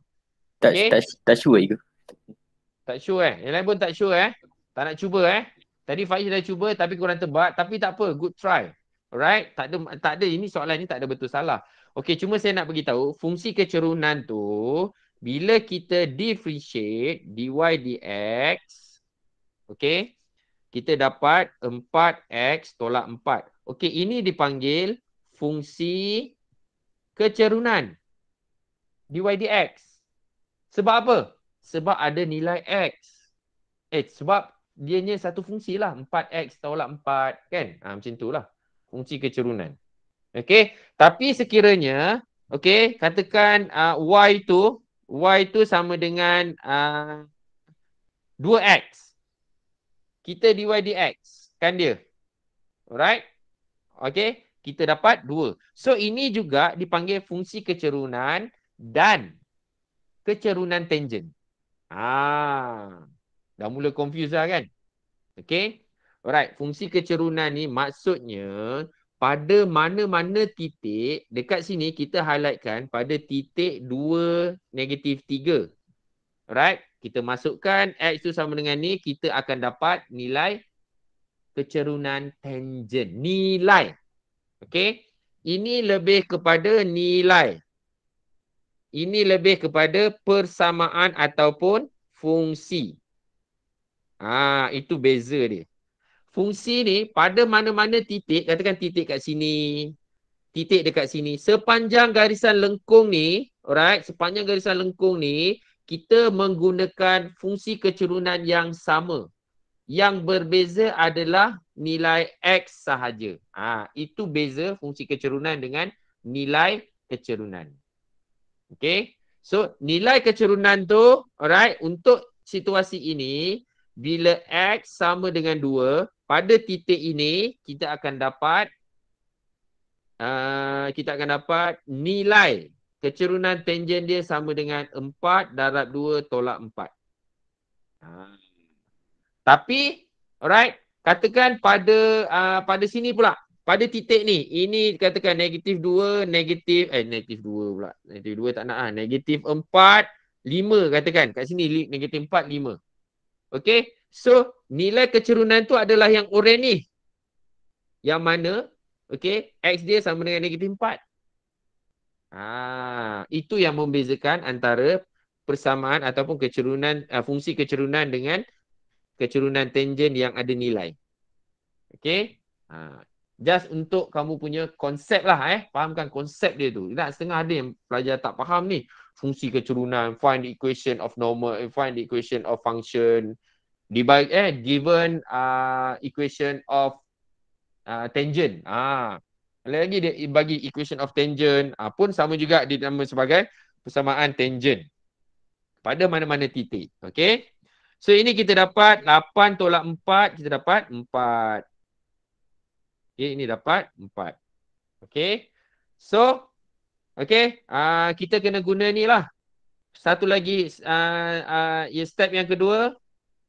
Tak okay? tak, tak sure itu. Tak sure eh. Yang lain pun tak sure eh. Tak nak cuba eh. Tadi Faiz dah cuba tapi kurang tebak tapi tak apa good try. Alright, tak ada tak ada ini soalan ni tak ada betul salah. Okay, cuma saya nak bagi tahu fungsi kecerunan tu bila kita differentiate dy dx Okay kita dapat 4x tolak 4. Okey, ini dipanggil fungsi kecerunan dy dx. Sebab apa? Sebab ada nilai x. Eh, sebab dia ni satu fungsi lah. 4x tolak 4, kan? Ha, macam itulah. Fungsi kecerunan. Okey, tapi sekiranya, okey, katakan uh, y tu, y tu sama dengan uh, 2x kita dy dx kan dia alright okey kita dapat 2 so ini juga dipanggil fungsi kecerunan dan kecerunan tangent ah dah mula confuse lah kan okey alright fungsi kecerunan ni maksudnya pada mana-mana titik dekat sini kita highlightkan pada titik 2 negatif 3 Right? kita masukkan X tu sama dengan ni, kita akan dapat nilai kecerunan tangent. Nilai. Okay. Ini lebih kepada nilai. Ini lebih kepada persamaan ataupun fungsi. Ah ha, itu beza dia. Fungsi ni pada mana-mana titik, katakan titik kat sini, titik dekat sini, sepanjang garisan lengkung ni, alright, sepanjang garisan lengkung ni, kita menggunakan fungsi kecerunan yang sama. Yang berbeza adalah nilai X sahaja. Ha, itu beza fungsi kecerunan dengan nilai kecerunan. Okay. So nilai kecerunan tu, alright, untuk situasi ini, bila X sama dengan 2, pada titik ini kita akan dapat uh, kita akan dapat nilai Kecerunan tanjen dia sama dengan 4 darab 2 tolak 4. Ha. Tapi, alright, katakan pada uh, pada sini pula. Pada titik ni, ini katakan negatif 2, negatif, eh negatif 2 pula. Negatif 2 tak nak lah. Negatif 4, 5 katakan. Kat sini negatif 4, 5. Okay, so nilai kecerunan tu adalah yang oran ni. Yang mana, okay, X dia sama dengan negatif 4. Ha, itu yang membezakan antara persamaan ataupun kecerunan uh, fungsi kecerunan dengan kecerunan tangen yang ada nilai. Okay, Ha just untuk kamu punya konsep lah eh. Fahamkan konsep dia tu. Tak setengah ada yang pelajar tak faham ni. Fungsi kecerunan, find the equation of normal, find the equation of function. Divide, eh, given uh, equation of uh, tangent. Ah lagi dia bagi equation of tangent uh, pun sama juga dia nama sebagai persamaan tangent pada mana-mana titik. Okay. So ini kita dapat 8 tolak 4, kita dapat 4. Okay, ini dapat 4. Okay. So, okay, uh, ah, kita kena guna ni lah. Satu lagi, uh, uh, step yang kedua.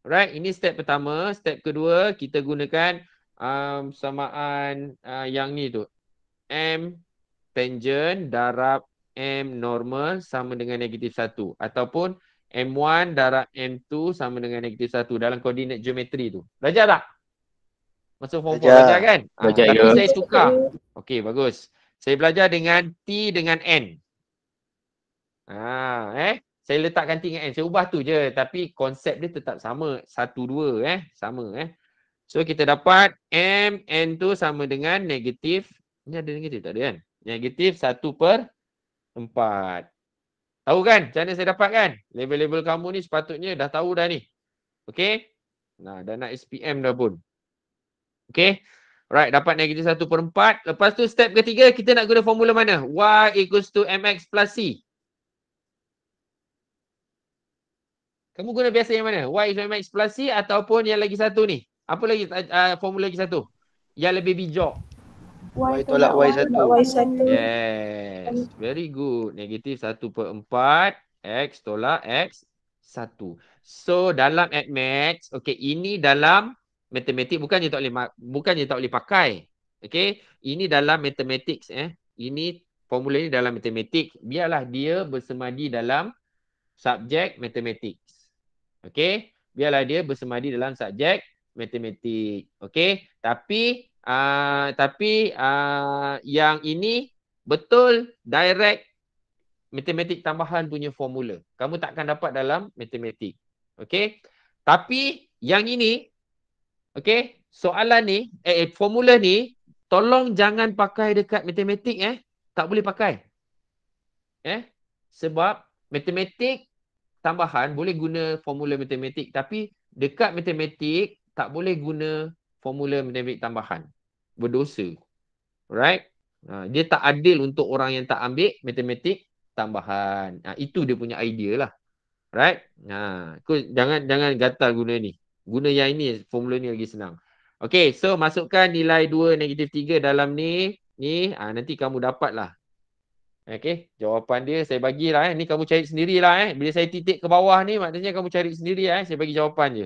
Right, ini step pertama. Step kedua, kita gunakan um, samaan uh, yang ni tu. M tangent darab M normal sama dengan negatif 1 ataupun M1 darab M2 sama dengan negatif 1 dalam koordinat geometri tu. Belajar tak? Masuk form 4 belajar. kan? Ah, belajar ha, tapi ya. saya tukar. Okey bagus. Saya belajar dengan T dengan N. ah eh? Saya letakkan T dengan N. Saya ubah tu je tapi konsep dia tetap sama. Satu dua eh. Sama eh. So kita dapat M, N tu sama dengan negatif ini ada negatif tak ada kan? Negatif 1 per 4. Tahu kan macam mana saya dapat kan? Label-label kamu ni sepatutnya dah tahu dah ni. Okay? Nah, dah nak SPM dah pun. Okay? Right, dapat negatif 1 per 4. Lepas tu step ketiga kita nak guna formula mana? Y equals to MX plus C. Kamu guna biasa yang mana? Y equals MX plus C ataupun yang lagi satu ni? Apa lagi uh, formula lagi satu? Yang lebih bijak. Y tolak Y1. Yes. Very good. Negatif 1.4. X tolak X 1. So dalam at max. Okay. Ini dalam matematik. Bukan dia tak boleh, bukan dia tak boleh pakai. Okay. Ini dalam matematik. Eh. Ini formula ini dalam matematik. Biarlah dia bersemadi dalam subjek matematik. Okay. Biarlah dia bersemadi dalam subjek matematik. Okay. Tapi Ah, tapi uh, yang ini betul direct matematik tambahan punya formula. Kamu takkan dapat dalam matematik. Okay. Tapi yang ini okay? soalan ni eh, eh formula ni tolong jangan pakai dekat matematik eh. Tak boleh pakai. Eh sebab matematik tambahan boleh guna formula matematik tapi dekat matematik tak boleh guna formula menerbit tambahan. Berdosa. Right? Ha, ah, dia tak adil untuk orang yang tak ambil matematik tambahan. Ha, itu dia punya idea lah. Right? Ha, ah, aku jangan jangan gatal guna ni. Guna yang ini, formula ni lagi senang. Okay, so masukkan nilai 2, negatif 3 dalam ni. Ni, ha, nanti kamu dapatlah. Okay, jawapan dia saya bagilah eh. Ni kamu cari sendirilah eh. Bila saya titik ke bawah ni, maknanya kamu cari sendiri eh. Saya bagi jawapan je.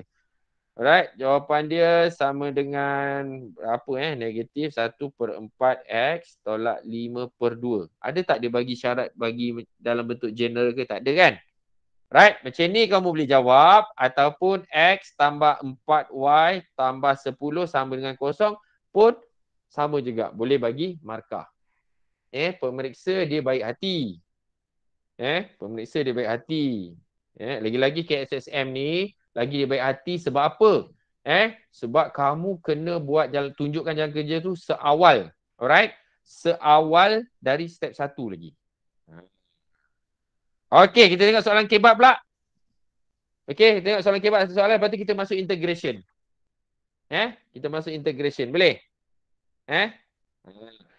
Alright, jawapan dia sama dengan apa eh, negatif 1 per 4x tolak 5 per 2. Ada tak dia bagi syarat bagi dalam bentuk general ke? Tak ada kan? Right, macam ni kamu boleh jawab ataupun x tambah 4y tambah 10 sama dengan kosong pun sama juga. Boleh bagi markah. Eh, pemeriksa dia baik hati. Eh, pemeriksa dia baik hati. Eh, lagi-lagi KSSM ni lagi dia baik hati sebab apa? Eh, sebab kamu kena buat jalan, tunjukkan jalan kerja tu seawal. Alright? Seawal dari step satu lagi. Okay, kita tengok soalan kebab pula. Okay, kita tengok soalan kebab satu soalan. Lepas tu kita masuk integration. Eh, kita masuk integration. Boleh? Eh?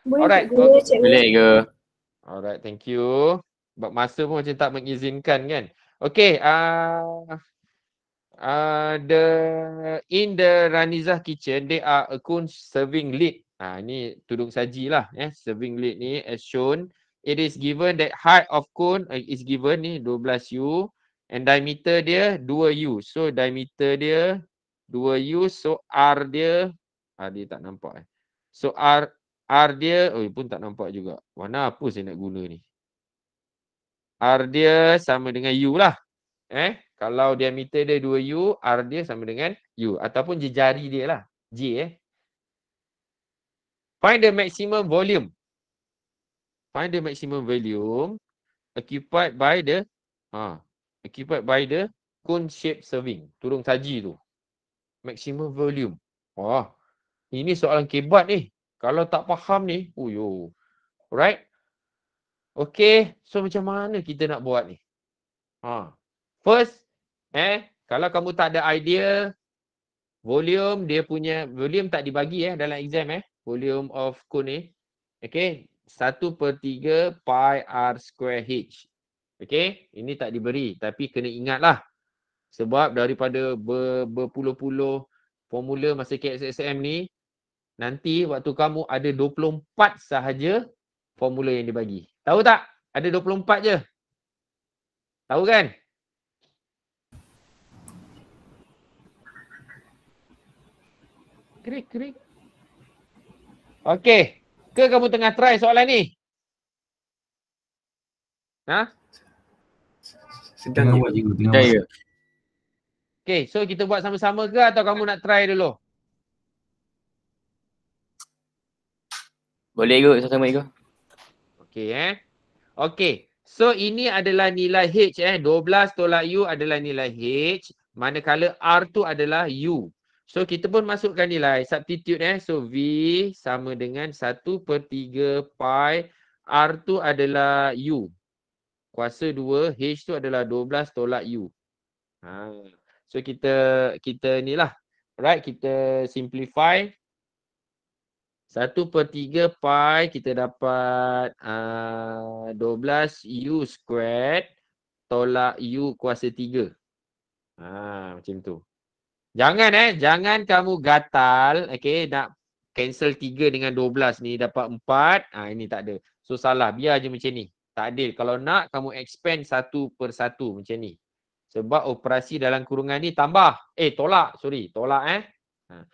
Boleh Alright. Ke, Boleh ke? Alright, thank you. Sebab masa pun macam tak mengizinkan kan. Okay, uh, ah, Uh, the in the raniza kitchen they are a kun serving lid. Ha ah, ni tudung sajilah eh serving lid ni as shown it is given that height of cone uh, is given ni 12 U and diameter dia 2 U. So diameter dia 2 U so R dia R ah, dia tak nampak eh. So R R dia oi oh, pun tak nampak juga. Warna apa saya nak guna ni? R dia sama dengan U lah. Eh? Kalau diameter dia 2U, R dia sama dengan U. Ataupun jejari dia lah. J eh. Find the maximum volume. Find the maximum volume occupied by the ha, occupied by the cone shape serving. Turun saji tu. Maximum volume. Wah. Ini soalan kebat ni. Kalau tak faham ni, uyo. Right? Okay, so macam mana kita nak buat ni? Ha. First, Eh, kalau kamu tak ada idea, volume dia punya, volume tak dibagi eh dalam exam eh. Volume of cone ni. Eh. Okay, 1 per 3 pi r square h. Okay, ini tak diberi tapi kena ingatlah. Sebab daripada ber, berpuluh-puluh formula masa KSSM ni, nanti waktu kamu ada 24 sahaja formula yang dibagi. Tahu tak? Ada 24 je. Tahu kan? krik krik. Okey. Ke kamu tengah try soalan ni? Ha? Sedang buat juga tengah. Ya. Okey, so kita buat sama-sama ke atau kamu nak try dulu? Boleh ikut sama-sama ikut. Okey eh. Okey. So ini adalah nilai H eh. 12 tolak U adalah nilai H. Manakala R tu adalah U. So kita pun masukkan nilai substitute eh. So V sama dengan 1 per 3 pi R tu adalah U. Kuasa 2 H tu adalah 12 tolak U. Ha. So kita kita ni lah. Right kita simplify. 1 per 3 pi kita dapat uh, ah, 12 U squared tolak U kuasa 3. Ha, ah, macam tu. Jangan eh, jangan kamu gatal, okay, nak cancel 3 dengan 12 ni dapat 4, ah ha, ini tak ada. So salah, biar je macam ni. Tak adil. Kalau nak, kamu expand satu per satu macam ni. Sebab operasi dalam kurungan ni tambah. Eh, tolak. Sorry, tolak eh. Ha.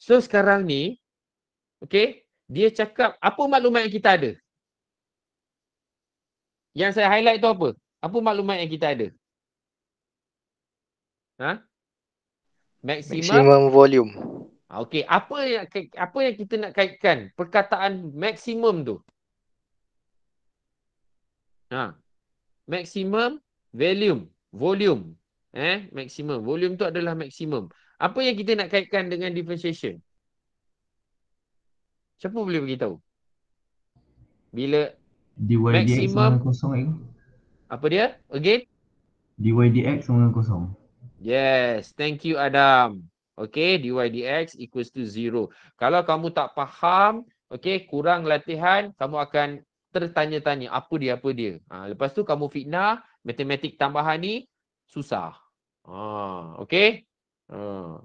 So sekarang ni, okay, dia cakap apa maklumat yang kita ada? Yang saya highlight tu apa? Apa maklumat yang kita ada? Ha? maximum, maximum volume. Okey, apa yang apa yang kita nak kaitkan perkataan maximum tu? Ha. Maximum volume, volume. Eh, maximum volume tu adalah maximum. Apa yang kita nak kaitkan dengan differentiation? Siapa boleh bagi tahu? Bila dy maximum dx sama dengan kosong Apa dia? Again? dy dx sama dengan kosong. Yes, thank you Adam. Okay, dydx equals to zero. Kalau kamu tak faham, okay, kurang latihan, kamu akan tertanya-tanya apa dia, apa dia. Ha, lepas tu kamu fitnah, matematik tambahan ni susah. Ha, okay? Ha.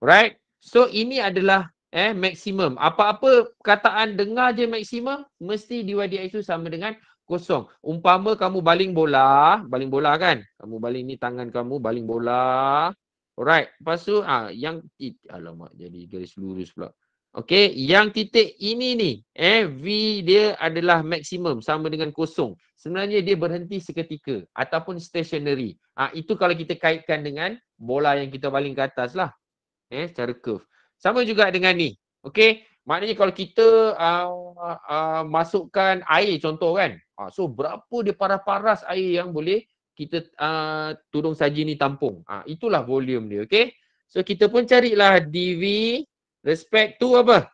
Alright? So, ini adalah eh maksimum. Apa-apa kataan dengar je maksimum, mesti dydx tu sama dengan kosong. Umpama kamu baling bola, baling bola kan? Kamu baling ni tangan kamu, baling bola. Alright. Lepas tu, ah, yang, it, alamak, jadi garis lurus pula. Okay, yang titik ini ni, eh, V dia adalah maksimum sama dengan kosong. Sebenarnya dia berhenti seketika ataupun stationary. Ah, itu kalau kita kaitkan dengan bola yang kita baling ke atas lah. Eh, secara curve. Sama juga dengan ni. Okay, Maknanya kalau kita uh, uh, masukkan air contoh kan. Uh, so berapa dia paras-paras air yang boleh kita uh, tudung saji ni tampung. Uh, itulah volume dia. Okay. So kita pun carilah DV respect to apa?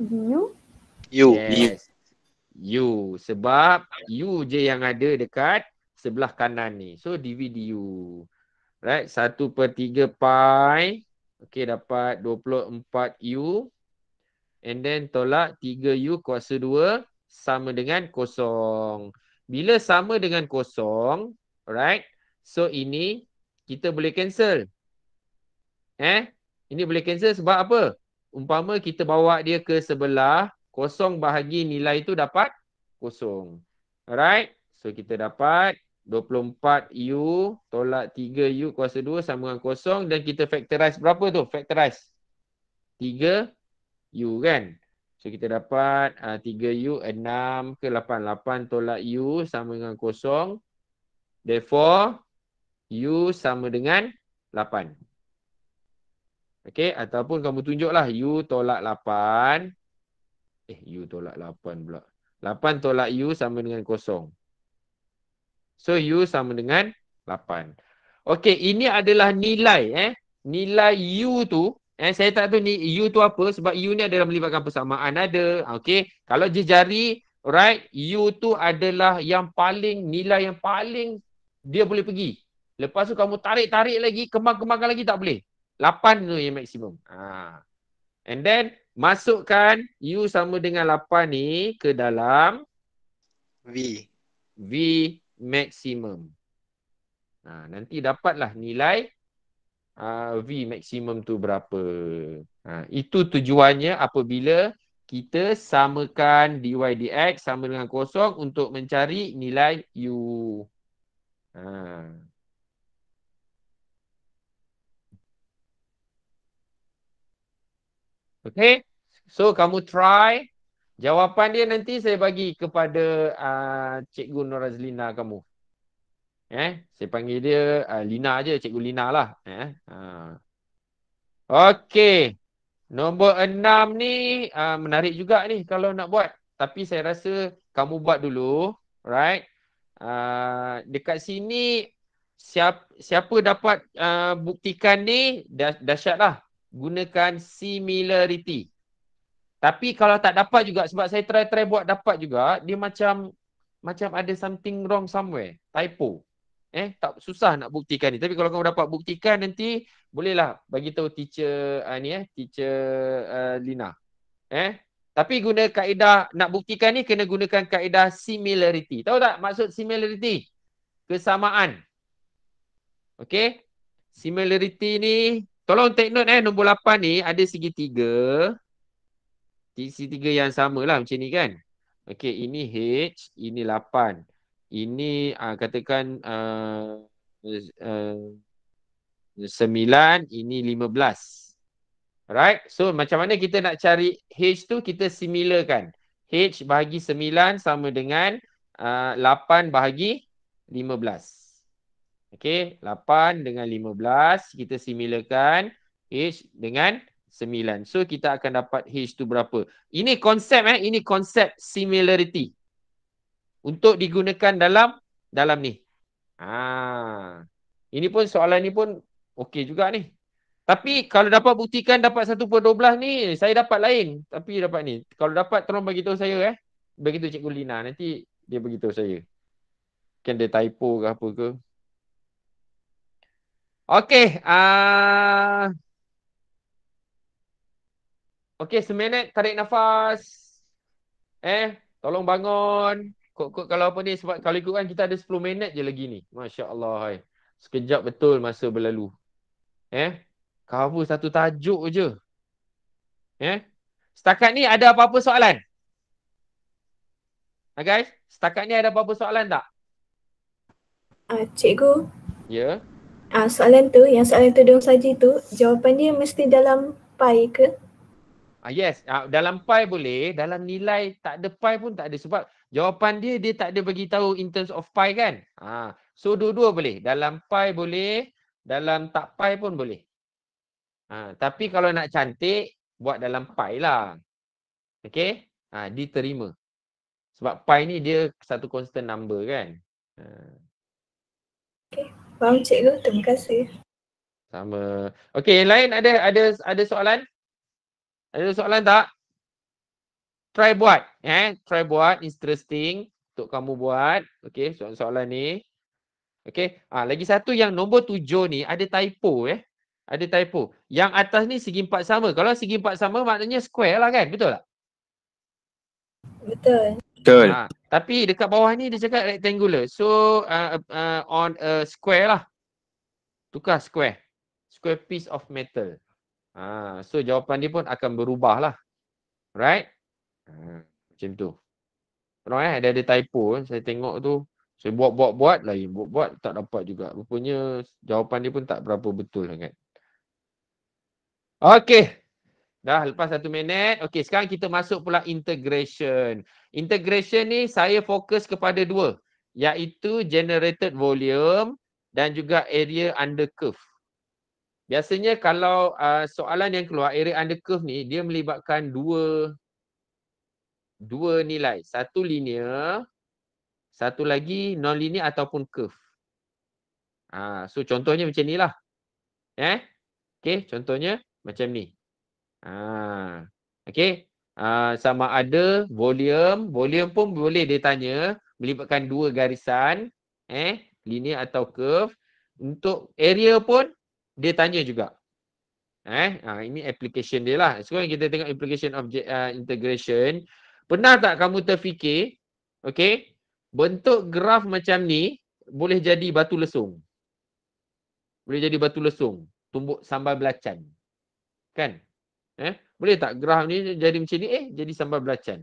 U. U. Yes. U. Sebab U je yang ada dekat sebelah kanan ni. So DV di U. Right. Satu per tiga pi. Okey dapat 24 U. And then tolak 3 U kuasa 2 sama dengan kosong. Bila sama dengan kosong, alright? So ini kita boleh cancel. Eh? Ini boleh cancel sebab apa? Umpama kita bawa dia ke sebelah, kosong bahagi nilai itu dapat kosong. Alright? So kita dapat 24 U tolak 3 U kuasa 2 sama dengan kosong dan kita factorize berapa tu? Factorize 3 U kan? So kita dapat uh, 3 U 6 ke 8. 8 tolak U sama dengan kosong. Therefore U sama dengan 8. Okay ataupun kamu tunjuklah U tolak 8. Eh U tolak 8 pula. 8 tolak U sama dengan kosong. So U sama dengan 8. Okey, ini adalah nilai eh. Nilai U tu, eh saya tak tahu ni U tu apa sebab U ni adalah melibatkan persamaan ada. Okey, kalau jari right U tu adalah yang paling nilai yang paling dia boleh pergi. Lepas tu kamu tarik-tarik lagi, kembang-kembangkan lagi tak boleh. 8 tu yang maksimum. Ha. And then masukkan U sama dengan 8 ni ke dalam V. V Maximum. Ha, nanti dapatlah nilai uh, V maximum tu berapa. Ha, itu tujuannya apabila kita samakan dy dx sama dengan kosong untuk mencari nilai u. Ha. Okay. So kamu try Jawapan dia nanti saya bagi kepada uh, Cikgu Nur Azlina kamu. Eh, saya panggil dia uh, Lina aja Cikgu Lina lah. Eh. Uh. Okey. Nombor enam ni uh, menarik juga ni kalau nak buat. Tapi saya rasa kamu buat dulu. Right. Uh, dekat sini siap, siapa dapat uh, buktikan ni dah, dahsyat lah. Gunakan similarity. Tapi kalau tak dapat juga sebab saya try-try buat dapat juga, dia macam macam ada something wrong somewhere, typo. Eh, tak susah nak buktikan ni. Tapi kalau kau dapat buktikan nanti bolehlah bagi tahu teacher uh, ni eh, teacher uh, Lina. Eh, tapi guna kaedah nak buktikan ni kena gunakan kaedah similarity. Tahu tak maksud similarity? Kesamaan. Okay. Similarity ni, tolong take note eh nombor 8 ni ada segitiga. Sisi tiga yang sama lah macam ni kan. Okay, ini H, ini 8. Ini uh, katakan uh, uh, 9, ini 15. Alright, so macam mana kita nak cari H tu, kita kan? H bahagi 9 sama dengan uh, 8 bahagi 15. Okay, 8 dengan 15 kita kan H dengan 15. 9. So kita akan dapat H tu berapa. Ini konsep eh. Ini konsep similarity. Untuk digunakan dalam dalam ni. Ah, Ini pun soalan ni pun okey juga ni. Tapi kalau dapat buktikan dapat 1 per 12 ni, saya dapat lain. Tapi dapat ni. Kalau dapat, tolong beritahu saya eh. Beritahu Cikgu Lina. Nanti dia beritahu saya. Mungkin dia typo ke apa ke. Okay. Uh... Ah. Okey, seminit tarik nafas. Eh, tolong bangun. Kok-kok kalau apa ni sebab kalau ikut kan, kita ada 10 minit je lagi ni. Masya-Allah hai. Sekejap betul masa berlalu. Eh, cover satu tajuk je. Eh, setakat ni ada apa-apa soalan? Ha guys, setakat ni ada apa-apa soalan tak? Ah, uh, cikgu. Ya. Yeah. Ah, uh, soalan tu, yang soalan tudung saja tu, jawapannya mesti dalam pai ke? Ah yes, ah, dalam pi boleh, dalam nilai tak ada pi pun tak ada sebab jawapan dia dia tak ada bagi tahu in terms of pi kan. Ah so dua-dua boleh. Dalam pi boleh, dalam tak pi pun boleh. Ah tapi kalau nak cantik buat dalam pi lah. Okey? Ah diterima. Sebab pi ni dia satu constant number kan. Ha. Okey, faham cikgu. Terima kasih. Sama. Okey, yang lain ada ada ada soalan? Ada soalan tak? Try buat. Eh? Try buat. Interesting. Untuk kamu buat. Okay. Soalan-soalan ni. Okay. Ah, ha, lagi satu yang nombor tujuh ni ada typo eh. Ada typo. Yang atas ni segi empat sama. Kalau segi empat sama maknanya square lah kan? Betul tak? Betul. Betul. Ah, tapi dekat bawah ni dia cakap rectangular. So uh, uh, on a square lah. Tukar square. Square piece of metal. Ha, so jawapan dia pun akan berubah lah. Right? Ha, macam tu. Tengok eh, dia ada typo. Saya tengok tu. Saya buat-buat-buat lain. Buat-buat tak dapat juga. Rupanya jawapan dia pun tak berapa betul sangat. Okay. Dah lepas satu minit. Okay sekarang kita masuk pula integration. Integration ni saya fokus kepada dua. Iaitu generated volume dan juga area under curve. Biasanya kalau uh, soalan yang keluar area under curve ni dia melibatkan dua dua nilai. Satu linear, satu lagi non-linear ataupun curve. Uh, so contohnya macam ni lah. Eh? Okay, contohnya macam ni. Ah, uh, okay, uh, sama ada volume, volume pun boleh ditanya melibatkan dua garisan, eh, linear atau curve. Untuk area pun dia tanya juga. Eh, ha, ini application dia lah. Sekarang kita tengok application of uh, integration. Pernah tak kamu terfikir, okay, bentuk graf macam ni boleh jadi batu lesung. Boleh jadi batu lesung. Tumbuk sambal belacan. Kan? Eh, boleh tak graf ni jadi macam ni? Eh, jadi sambal belacan.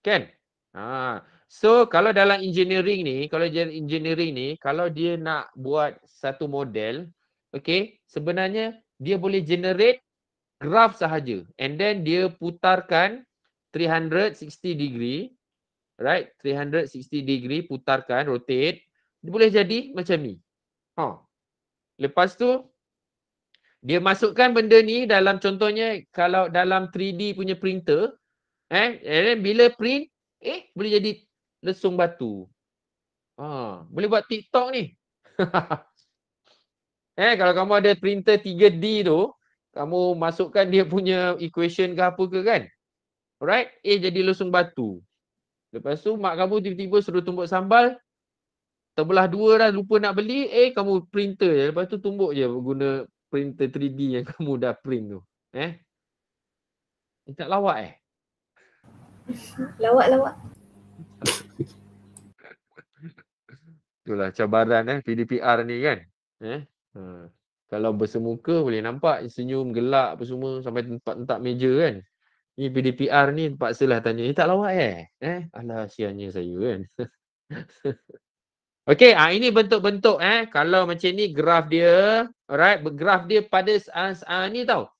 Kan? Ha. So, kalau dalam engineering ni, kalau dalam engineering ni, kalau dia nak buat satu model, okay, sebenarnya dia boleh generate graph sahaja and then dia putarkan 360 degree right 360 degree putarkan rotate dia boleh jadi macam ni ha lepas tu dia masukkan benda ni dalam contohnya kalau dalam 3D punya printer eh and then bila print eh boleh jadi lesung batu ha boleh buat TikTok ni Eh, kalau kamu ada printer 3D tu, kamu masukkan dia punya equation ke apa ke kan. Alright, Eh, jadi lusung batu. Lepas tu mak kamu tiba-tiba suruh tumbuk sambal, terbelah dua dah lupa nak beli, Eh, kamu printer je. Lepas tu tumbuk je guna printer 3D yang kamu dah print tu. Eh? Ini tak lawak eh? Lawak-lawak. Itulah cabaran eh PDPR ni kan. Eh? Ha. Kalau bersemuka boleh nampak senyum, gelak apa semua sampai tempat tempat meja kan. Ni PDPR ni paksalah tanya. Ni eh, tak lawak eh? Eh? Alah sianya saya kan. Okey, ah ini bentuk-bentuk eh. Kalau macam ni graf dia, alright, graf dia pada ah ni tau.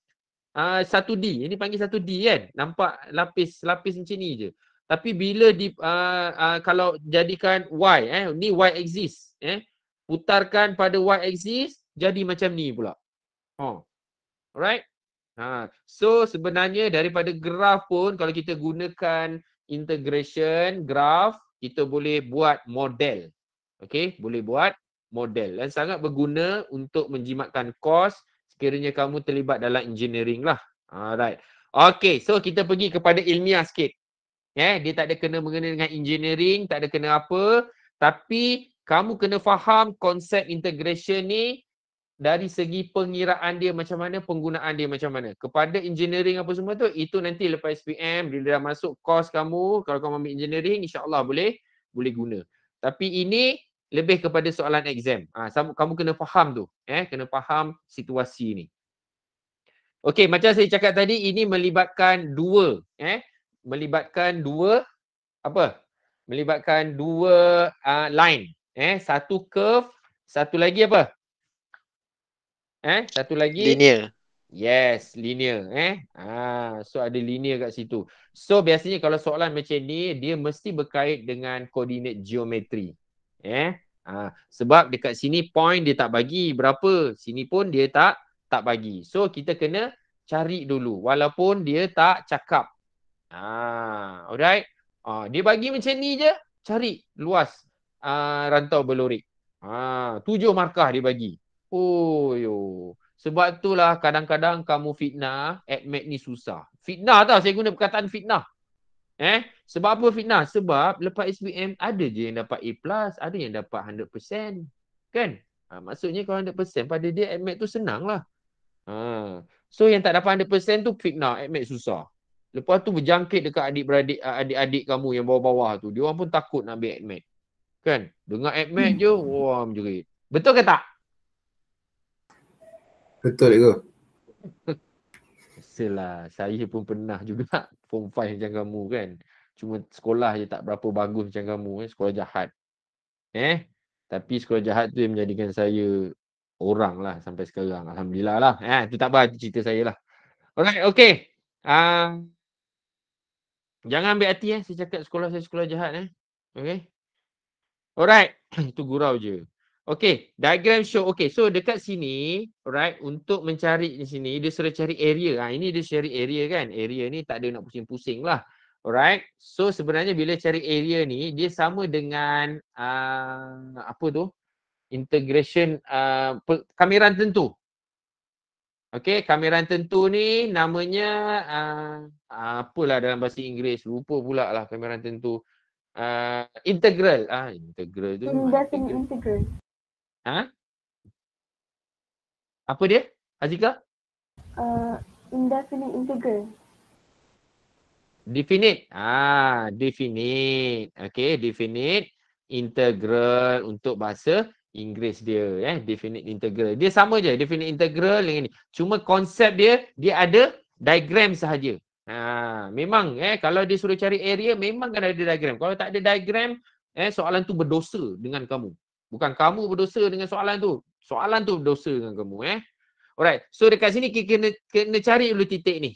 Ah uh, 1D. Ini panggil 1D kan. Nampak lapis-lapis macam ni je. Tapi bila di uh, uh, kalau jadikan Y eh, ni Y axis eh. Putarkan pada Y axis, jadi macam ni pula. Oh, Alright? Ha. So sebenarnya daripada graf pun kalau kita gunakan integration graf, kita boleh buat model. Okay, boleh buat model dan sangat berguna untuk menjimatkan kos sekiranya kamu terlibat dalam engineering lah. Alright. Okay, so kita pergi kepada ilmiah sikit. Yeah, dia tak ada kena mengenai dengan engineering, tak ada kena apa. Tapi kamu kena faham konsep integration ni dari segi pengiraan dia macam mana, penggunaan dia macam mana. Kepada engineering apa semua tu, itu nanti lepas SPM, bila dah masuk course kamu, kalau kamu ambil engineering, insyaAllah boleh boleh guna. Tapi ini lebih kepada soalan exam. Ha, kamu kena faham tu. Eh, kena faham situasi ni. Okay, macam saya cakap tadi, ini melibatkan dua. Eh, melibatkan dua, apa? Melibatkan dua uh, line. Eh, satu curve, satu lagi apa? Eh, satu lagi. Linear. Yes, linear. Eh, ah so ada linear kat situ. So biasanya kalau soalan macam ni, dia mesti berkait dengan koordinat geometri. Eh, ah sebab dekat sini point dia tak bagi berapa. Sini pun dia tak tak bagi. So kita kena cari dulu walaupun dia tak cakap. Ah, alright. ah dia bagi macam ni je, cari luas uh, rantau belurik. Ah, tujuh markah dia bagi. Oh, yo. Sebab itulah kadang-kadang kamu fitnah, admit ni susah. Fitnah tau, saya guna perkataan fitnah. Eh, sebab apa fitnah? Sebab lepas SPM ada je yang dapat A+, ada yang dapat 100%. Kan? Ha, maksudnya kalau 100% pada dia admit tu senang lah. Ha. So yang tak dapat 100% tu fitnah, admit susah. Lepas tu berjangkit dekat adik-beradik adik-adik kamu yang bawah-bawah tu. Dia orang pun takut nak ambil admit. Kan? Dengar admit hmm. je, wah menjerit. Betul ke tak? Betul ke? Silah, saya pun pernah juga form 5 macam kamu kan. Cuma sekolah je tak berapa bagus macam kamu eh. Sekolah jahat. Eh? Tapi sekolah jahat tu yang menjadikan saya orang lah sampai sekarang. Alhamdulillah lah. Eh, itu tak apa, itu cerita saya lah. Alright, okay. Uh, jangan ambil hati eh. Saya cakap sekolah saya sekolah jahat eh. Okay. Alright. itu gurau je. Okay, diagram show. Okay, so dekat sini, right, untuk mencari di sini, dia suruh cari area. Ha, ini dia cari area kan. Area ni tak ada nak pusing-pusing lah. Alright, so sebenarnya bila cari area ni, dia sama dengan uh, apa tu? Integration uh, ah, kamera tentu. Okay, kamera tentu ni namanya uh, apalah dalam bahasa Inggeris. Lupa pula lah kamera tentu. Uh, integral. Ah, integral tu. Indefinite integral. integral. Ha? Apa dia? Azika? Uh, indefinite integral. Definite. Ah, definite. Okay, definite integral untuk bahasa Inggeris dia. Eh? Definite integral. Dia sama je. Definite integral dengan ni. Cuma konsep dia, dia ada diagram sahaja. Ha, memang eh kalau dia suruh cari area memang kena ada diagram. Kalau tak ada diagram eh soalan tu berdosa dengan kamu. Bukan kamu berdosa dengan soalan tu. Soalan tu berdosa dengan kamu eh. Alright. So dekat sini kita kena, kena cari dulu titik ni.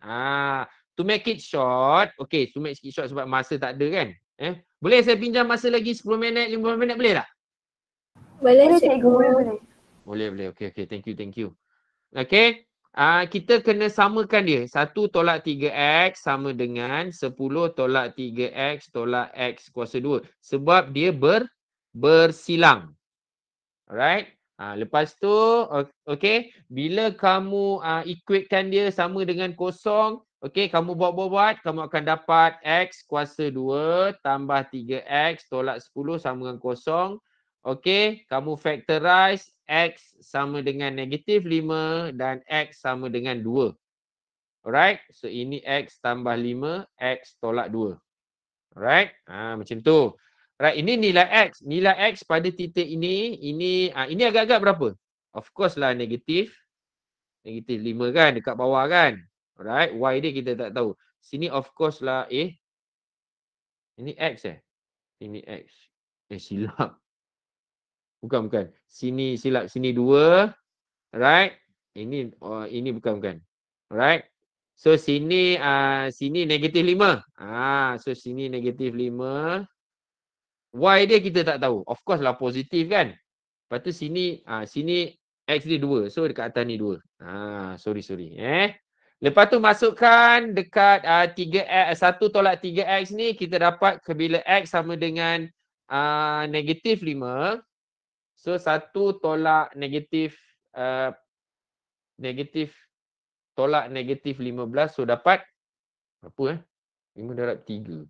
Ah, to make it short. Okay, to make it short sebab masa tak ada kan. Eh, boleh saya pinjam masa lagi 10 minit, 5 minit boleh tak? Boleh, boleh cikgu. Boleh, boleh. Boleh, Okay, okay. Thank you, thank you. Okay. Ah, kita kena samakan dia. 1 tolak 3x sama dengan 10 tolak 3x tolak x kuasa 2. Sebab dia ber bersilang. Alright. Ha, lepas tu, okay. Bila kamu uh, equatekan dia sama dengan kosong, okay, kamu buat-buat-buat, kamu akan dapat X kuasa 2 tambah 3X tolak 10 sama dengan kosong. Okay, kamu factorize X sama dengan negatif 5 dan X sama dengan 2. Alright, so ini X tambah 5, X tolak 2. Alright, ha, macam tu. Right, ini nilai X. Nilai X pada titik ini, ini ah, ini agak-agak berapa? Of course lah negatif. Negatif 5 kan dekat bawah kan. Right, Y dia kita tak tahu. Sini of course lah eh. Ini X eh. Ini X. Eh silap. Bukan bukan. Sini silap. Sini 2. right? Ini oh, ini bukan bukan. right? So sini uh, sini negatif 5. Ah, so sini negatif 5. Why dia kita tak tahu. Of course lah positif kan. Lepas tu sini, ah sini X dia dua. So dekat atas ni dua. Ah sorry sorry. Eh. Lepas tu masukkan dekat uh, 3X, 1 tolak 3X ni kita dapat ke bila X sama dengan ah, negatif uh, 5. So 1 tolak negatif ah, negatif tolak negatif 15 so dapat berapa eh? 5 darab 3.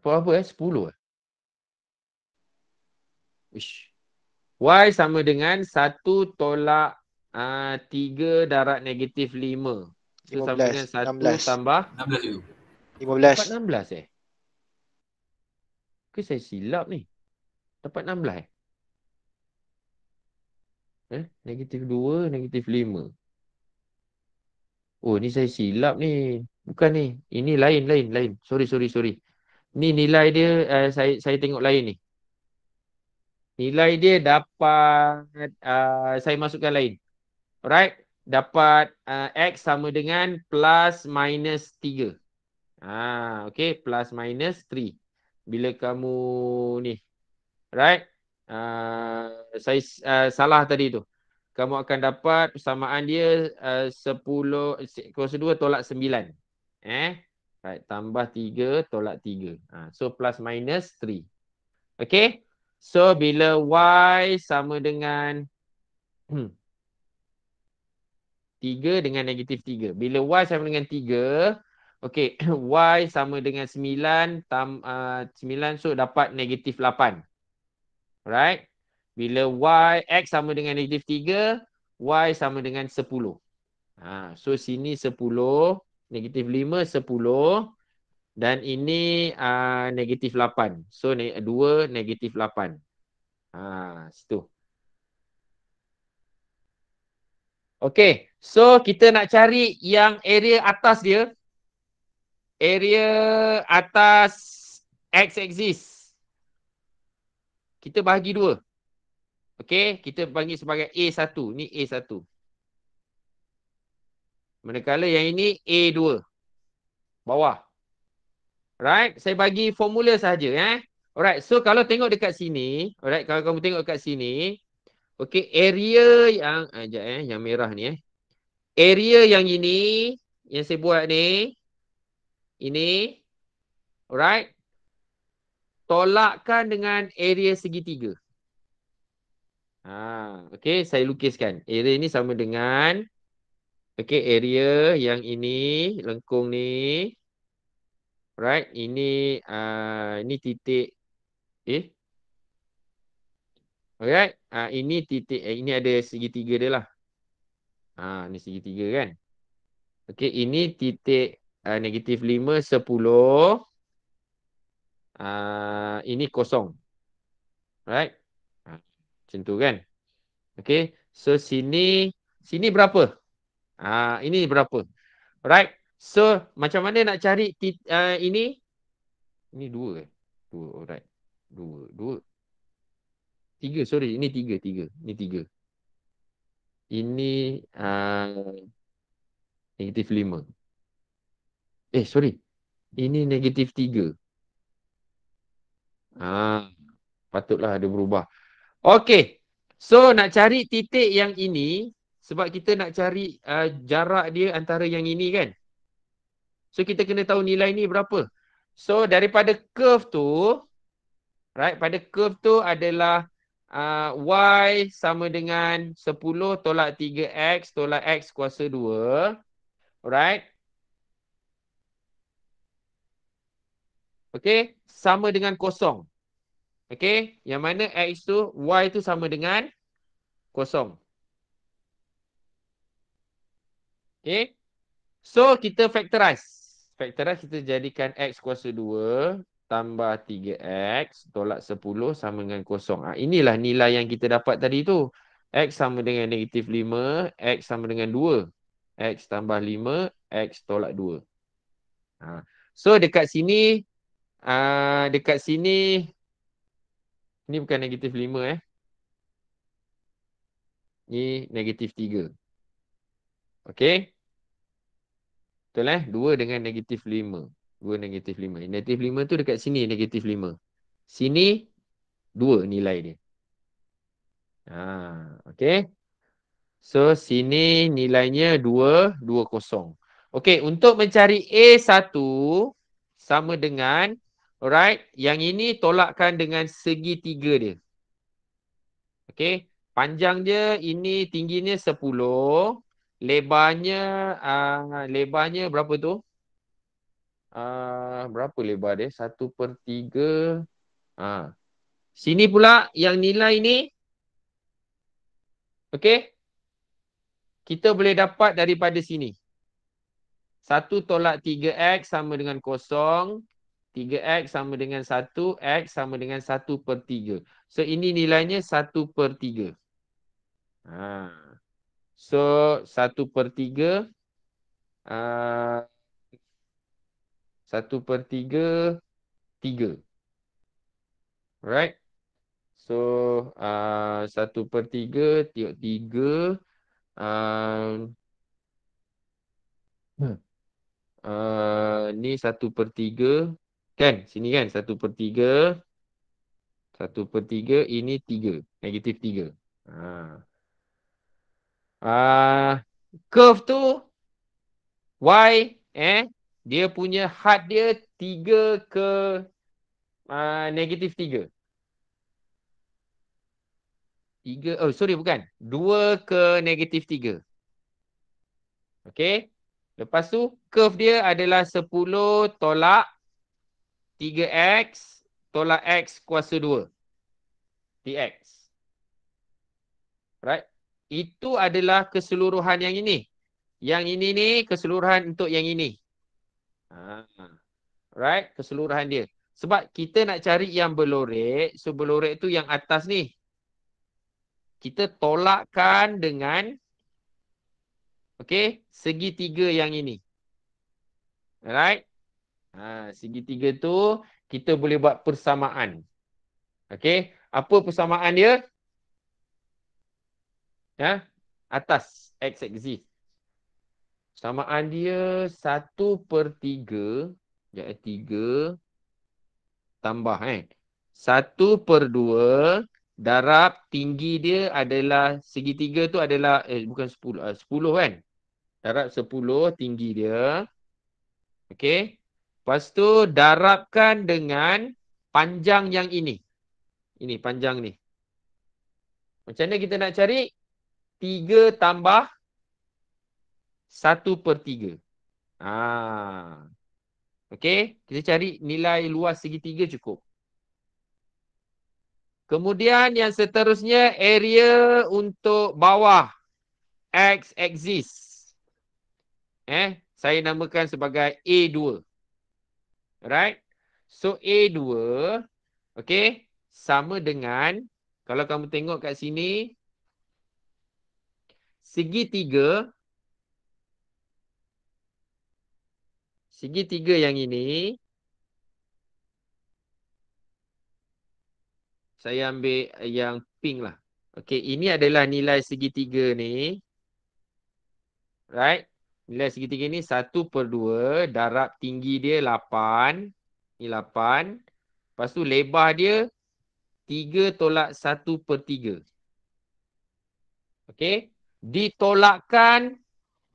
Berapa eh? Sepuluh eh? Ish. Y sama dengan satu tolak ah, tiga uh, darat negatif lima. So, sama dengan satu tambah. Lima belas. enam belas eh? Ke saya silap ni? Dapat enam belas eh? Eh? Negatif dua, negatif lima. Oh ni saya silap ni. Bukan ni. Ini lain, lain, lain. Sorry, sorry, sorry ni nilai dia uh, saya saya tengok lain ni nilai dia dapat uh, saya masukkan lain alright dapat uh, x sama dengan plus minus 3 ha ah, okay plus minus 3 bila kamu ni right uh, saya uh, salah tadi tu kamu akan dapat persamaan dia uh, 10 kuasa 2 tolak 9 eh Right, tambah 3 tolak 3. Ha, so plus minus 3. Okay. So bila y sama dengan 3 dengan negatif 3. Bila y sama dengan 3. Okay. y sama dengan 9. Tam, uh, 9 so dapat negatif 8. right? Bila y x sama dengan negatif 3. y sama dengan 10. Ha, so sini 10 negatif 5, 10 dan ini uh, negatif 8. So ne 2, negatif 8. Ha, ah, situ. Okay, so kita nak cari yang area atas dia. Area atas X axis. Kita bahagi dua. Okay, kita bagi sebagai A1. Ni A1. Manakala yang ini A2. Bawah. Alright, saya bagi formula sahaja. Eh? Alright, so kalau tengok dekat sini. Alright, kalau kamu tengok dekat sini. Okay, area yang, ah, sekejap eh, yang merah ni eh. Area yang ini, yang saya buat ni. Ini. Alright. Tolakkan dengan area segitiga. Ah, okay, saya lukiskan. Area ni sama dengan Okay, area yang ini, lengkung ni. Right, ini uh, ini titik. okay? Eh? Alright, uh, ini titik, eh, ini ada segi tiga dia lah. Uh, ini tiga kan? Okay, ini titik uh, negatif lima sepuluh. Uh, ini kosong. Right? Uh, tu kan? Okay, so sini, sini berapa? Berapa? Ah uh, ini berapa? Right? So macam mana nak cari uh, ini? Ini dua ke? Eh? Dua, alright. Oh, dua, dua. Tiga, sorry. Ini tiga, tiga. Ini tiga. Ini uh, negatif lima. Eh, sorry. Ini negatif tiga. Ah, patutlah ada berubah. Okay. So nak cari titik yang ini, sebab kita nak cari uh, jarak dia antara yang ini kan. So kita kena tahu nilai ni berapa. So daripada curve tu, right, pada curve tu adalah uh, y sama dengan 10 tolak 3x tolak x kuasa 2. Alright. Okay, sama dengan kosong. Okay, yang mana x tu, y tu sama dengan kosong. Okay. So kita factorize. Factorize kita jadikan X kuasa 2 tambah 3X tolak 10 sama dengan kosong. Ha, inilah nilai yang kita dapat tadi tu. X sama dengan negatif 5. X sama dengan 2. X tambah 5. X tolak 2. Ha. So dekat sini. Uh, dekat sini. ni bukan negatif 5 eh. Ni negatif 3. Okay. Betul eh? 2 dengan negatif 5. 2 negatif 5. Negatif 5 tu dekat sini negatif 5. Sini 2 nilai dia. Ha, okay. So sini nilainya 2, 2 kosong. Okay untuk mencari A1 sama dengan Alright, yang ini tolakkan dengan segi tiga dia. Okay, panjang dia ini tingginya 10 lebarnya uh, lebarnya berapa tu? Uh, berapa lebar dia? Satu 3 ah uh. sini pula yang nilai ni okay? kita boleh dapat daripada sini Satu tolak tiga x sama dengan kosong Tiga x sama dengan satu x sama dengan 1/3 so ini nilainya 1/3 ah uh. So, satu per tiga. Ah, satu uh, per tiga, tiga. Alright. So, ah, satu uh, per tiga, tiga. tiga uh, uh, hmm. ah, ni satu per tiga. Kan? Sini kan? Satu per tiga. Satu per tiga, ini tiga. Negatif tiga. Uh uh, curve tu y eh dia punya had dia 3 ke ah, negatif uh, 3. 3 oh sorry bukan 2 ke negatif 3. Okey. Lepas tu curve dia adalah 10 tolak 3x tolak x kuasa 2. dx. Right? itu adalah keseluruhan yang ini. Yang ini ni keseluruhan untuk yang ini. Ha, right? Keseluruhan dia. Sebab kita nak cari yang belorek. So belorek tu yang atas ni. Kita tolakkan dengan Okay. Segi tiga yang ini. Alright. Ha, segi tiga tu kita boleh buat persamaan. Okay. Apa persamaan dia? ya atas x exist samaan dia 1 per 3 ya 3 tambah eh 1 per 2 darab tinggi dia adalah segitiga tu adalah eh bukan 10 uh, 10 kan darab 10 tinggi dia okey lepas tu darabkan dengan panjang yang ini ini panjang ni macam mana kita nak cari Tiga tambah satu per tiga. Ha. Okey, kita cari nilai luas segitiga cukup. Kemudian yang seterusnya area untuk bawah X axis. Eh, saya namakan sebagai A2. Right? So A2 okey sama dengan kalau kamu tengok kat sini segi tiga segi tiga yang ini saya ambil yang pink lah. Okey, ini adalah nilai segi tiga ni. Right? Nilai segi tiga ni 1 per 2. Darab tinggi dia 8. Ni 8. Lepas tu lebar dia 3 tolak 1 per 3. Okey? ditolakkan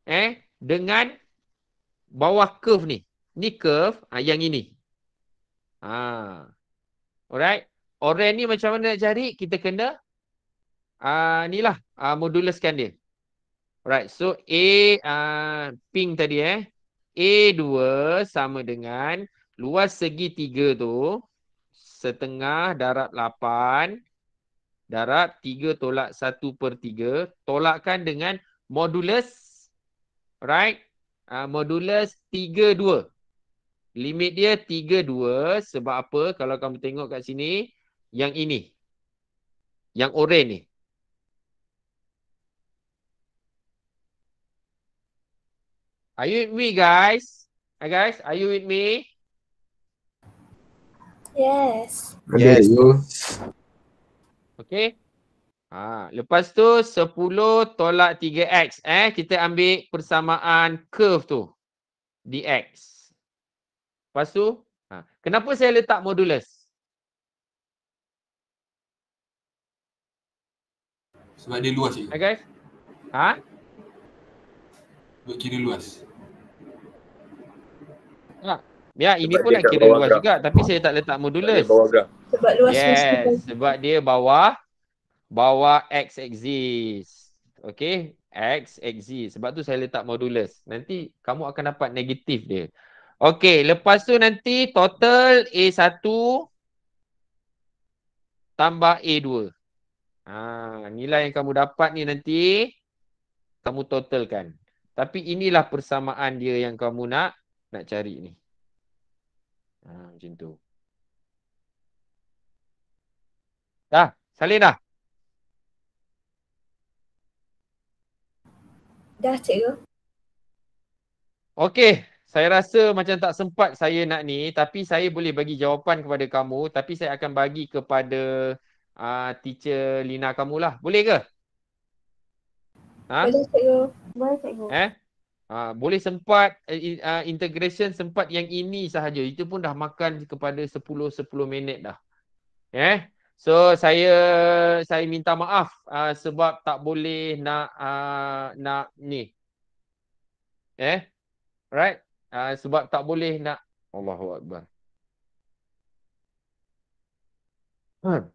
eh dengan bawah curve ni. Ni curve ha, yang ini. Ha. Alright. Orange ni macam mana nak cari? Kita kena ah ni lah uh, ah, moduluskan dia. Alright. So A uh, pink tadi eh. A2 sama dengan luas segi 3 tu setengah darab darab 3 tolak 1 per 3 tolakkan dengan modulus right uh, modulus 3 2 limit dia 3 2 sebab apa kalau kamu tengok kat sini yang ini yang oranye ni Are you with me guys? Hi ah, guys, are you with me? Yes. yes. Okay. Ha, lepas tu 10 tolak 3x eh kita ambil persamaan curve tu dx. Lepas tu ha, kenapa saya letak modulus? Sebab dia luas cikgu. Okay. Ha? Sebab kira luas. Ha. Ya, ini Sebab pun nak kira luas juga tapi saya tak letak modulus. Bawah sebab luas yes, semesta. Kan? sebab dia bawa bawa x exist. Okay, x exist. Sebab tu saya letak modulus. Nanti kamu akan dapat negatif dia. Okay, lepas tu nanti total A1 tambah A2. Ha, nilai yang kamu dapat ni nanti kamu totalkan. Tapi inilah persamaan dia yang kamu nak nak cari ni. Ha, macam tu. Dah, salin dah. Dah, cikgu. Okey, saya rasa macam tak sempat saya nak ni tapi saya boleh bagi jawapan kepada kamu tapi saya akan bagi kepada uh, teacher Lina kamu lah. Boleh ke? Ha? Boleh cikgu. Boleh cikgu. Eh? Uh, boleh sempat uh, integration sempat yang ini sahaja. Itu pun dah makan kepada 10-10 minit dah. Eh? So saya saya minta maaf uh, sebab tak boleh nak uh, nak ni. Eh? Right? Uh, ah, sebab tak boleh nak Allahuakbar. Hmm.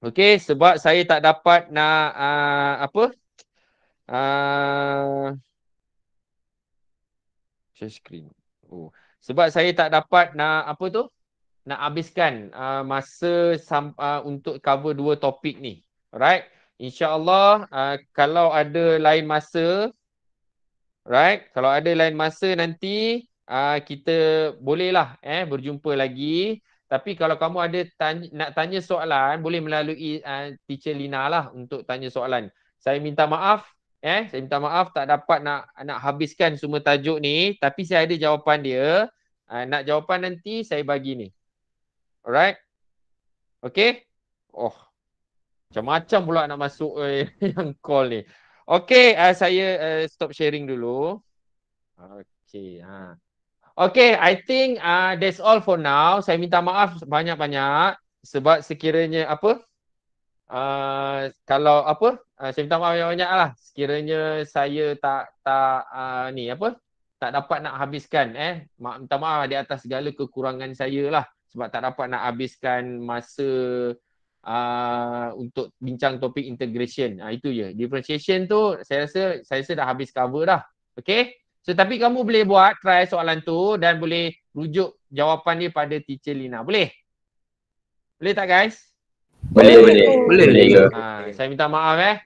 Okay, sebab saya tak dapat nak uh, apa? Uh, share screen. Oh, sebab saya tak dapat nak apa tu? nak habiskan uh, masa sam- uh, untuk cover dua topik ni. Right? InsyaAllah uh, kalau ada lain masa, right? Kalau ada lain masa nanti uh, kita bolehlah eh, berjumpa lagi. Tapi kalau kamu ada tanya, nak tanya soalan, boleh melalui uh, teacher Lina lah untuk tanya soalan. Saya minta maaf eh saya minta maaf tak dapat nak nak habiskan semua tajuk ni tapi saya ada jawapan dia uh, nak jawapan nanti saya bagi ni Alright. Okay. Oh. Macam-macam pula nak masuk eh, yang call ni. Okay. Uh, saya uh, stop sharing dulu. Okay. Ha. Okay. I think uh, that's all for now. Saya minta maaf banyak-banyak. Sebab sekiranya apa. Uh, kalau apa. Uh, saya minta maaf banyak-banyak lah. Sekiranya saya tak tak uh, ni apa. Tak dapat nak habiskan eh. Minta maaf di atas segala kekurangan saya lah sebab tak dapat nak habiskan masa uh, untuk bincang topik integration. Uh, itu je. Differentiation tu saya rasa saya rasa dah habis cover dah. Okay? So tapi kamu boleh buat try soalan tu dan boleh rujuk jawapan dia pada teacher Lina. Boleh? Boleh tak guys? Boleh, boleh. Boleh, boleh. boleh. Ha, saya minta maaf eh.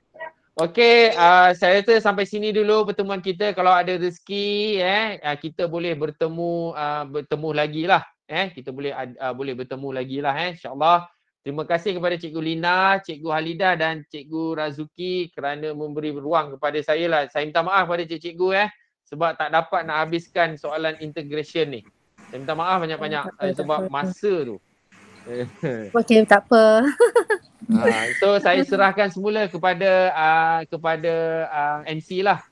Okay, uh, saya rasa sampai sini dulu pertemuan kita. Kalau ada rezeki, eh, kita boleh bertemu uh, bertemu lagi lah eh kita boleh uh, boleh bertemu lagi lah eh insyaallah terima kasih kepada cikgu Lina cikgu Halida dan cikgu Razuki kerana memberi ruang kepada saya lah saya minta maaf kepada cikgu eh sebab tak dapat nak habiskan soalan integration ni saya minta maaf banyak-banyak oh, eh, apa, sebab apa. masa tu Okey tak apa. Ha so saya serahkan semula kepada uh, kepada uh, MC lah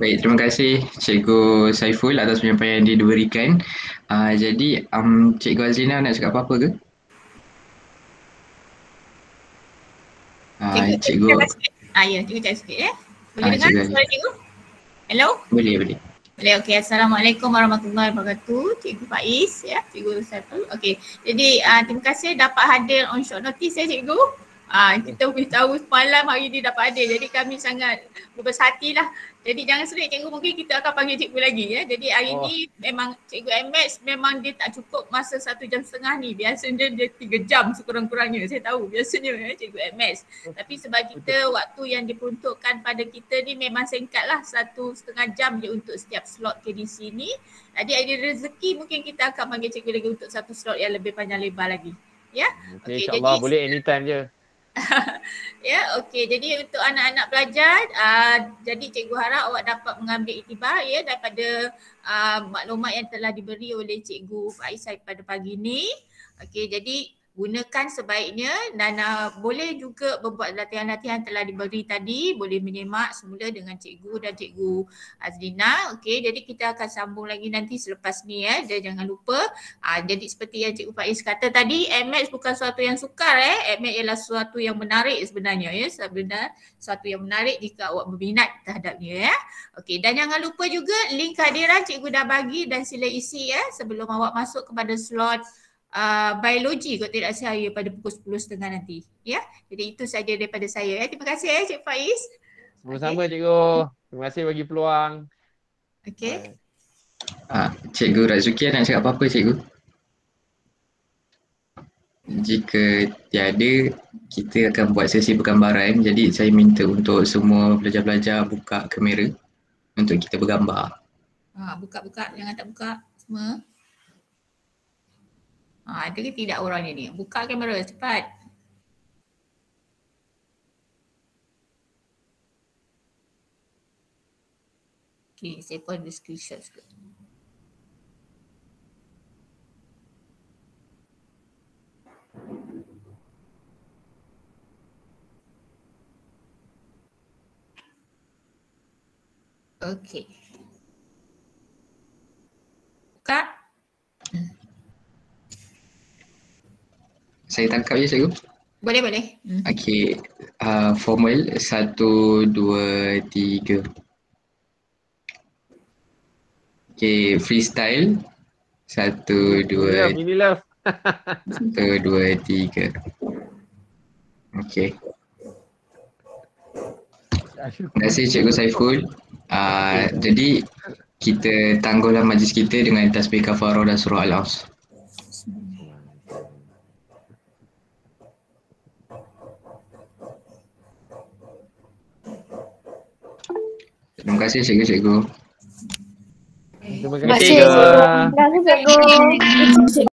Baik, terima kasih Cikgu Saiful atas penyampaian yang diberikan. Uh, jadi, um, Cikgu Azlina nak cakap apa-apa ke? Ah, cikgu, cikgu. cikgu. Ah, ya, cikgu cakap sikit ya. Eh? Boleh ah, dengar suara cikgu? Hello? Boleh, boleh. Boleh, okey. Assalamualaikum warahmatullahi wabarakatuh. Cikgu Faiz, ya. Cikgu Saiful Okey, jadi uh, terima kasih dapat hadir on short notice ya cikgu. Ah, kita boleh tahu semalam hari ini dapat hadir. Jadi kami sangat berbesar hatilah. lah. Jadi jangan sedih. cikgu mungkin kita akan panggil cikgu lagi ya. Jadi hari oh. ni memang cikgu MX memang dia tak cukup masa satu jam setengah ni. Biasanya dia tiga jam sekurang-kurangnya. Saya tahu biasanya ya, cikgu MX. Oh. Tapi sebab kita waktu yang diperuntukkan pada kita ni memang singkat lah satu setengah jam je untuk setiap slot di sini. Jadi ada rezeki mungkin kita akan panggil cikgu lagi untuk satu slot yang lebih panjang lebar lagi. Ya. Okay, okay, InsyaAllah boleh anytime je. ya, yeah, okey. Jadi untuk anak-anak pelajar, uh, jadi cikgu harap awak dapat mengambil itibar ya yeah, daripada uh, maklumat yang telah diberi oleh cikgu Faisal pada pagi ini. Okey, jadi gunakan sebaiknya dan uh, boleh juga membuat latihan-latihan telah diberi tadi boleh menyemak semula dengan cikgu dan cikgu Azlina okey jadi kita akan sambung lagi nanti selepas ni eh ya. Jadi jangan lupa uh, jadi seperti yang cikgu Faiz kata tadi MX bukan suatu yang sukar eh MX ialah suatu yang menarik sebenarnya ya sebenarnya suatu yang menarik jika awak berminat terhadapnya ya okey dan jangan lupa juga link kehadiran cikgu dah bagi dan sila isi ya sebelum awak masuk kepada slot Ah, biologi kalau tidak saya pada pukul sepuluh 10.30 nanti. Ya. Jadi itu saja daripada saya. Ya. Terima kasih ya Cik Faiz. Sama-sama okay. Cikgu. Terima kasih bagi peluang. Okey. Ah, Cikgu Razuki nak cakap apa-apa Cikgu? Jika tiada, kita akan buat sesi bergambaran. Jadi saya minta untuk semua pelajar-pelajar buka kamera untuk kita bergambar. Ah, buka-buka, jangan tak buka semua. Ha, ada ke tidak orangnya ni? Buka kamera cepat. Okay, saya pun ada screenshot sekejap. Okay. Buka. Buka. Saya tangkap je cikgu? Boleh, boleh. Hmm. Okey, uh, formal. Satu, dua, tiga. Okey, freestyle. Satu, dua, ya, Ini lah. satu, dua, tiga. Okey. Terima kasih Cikgu Saiful. Uh, jadi, kita tangguhlah majlis kita dengan tasbih kafaroh dan surah Al-Aus. Terima kasih cikgu cikgu. Terima kasih cikgu. Terima kasih cikgu.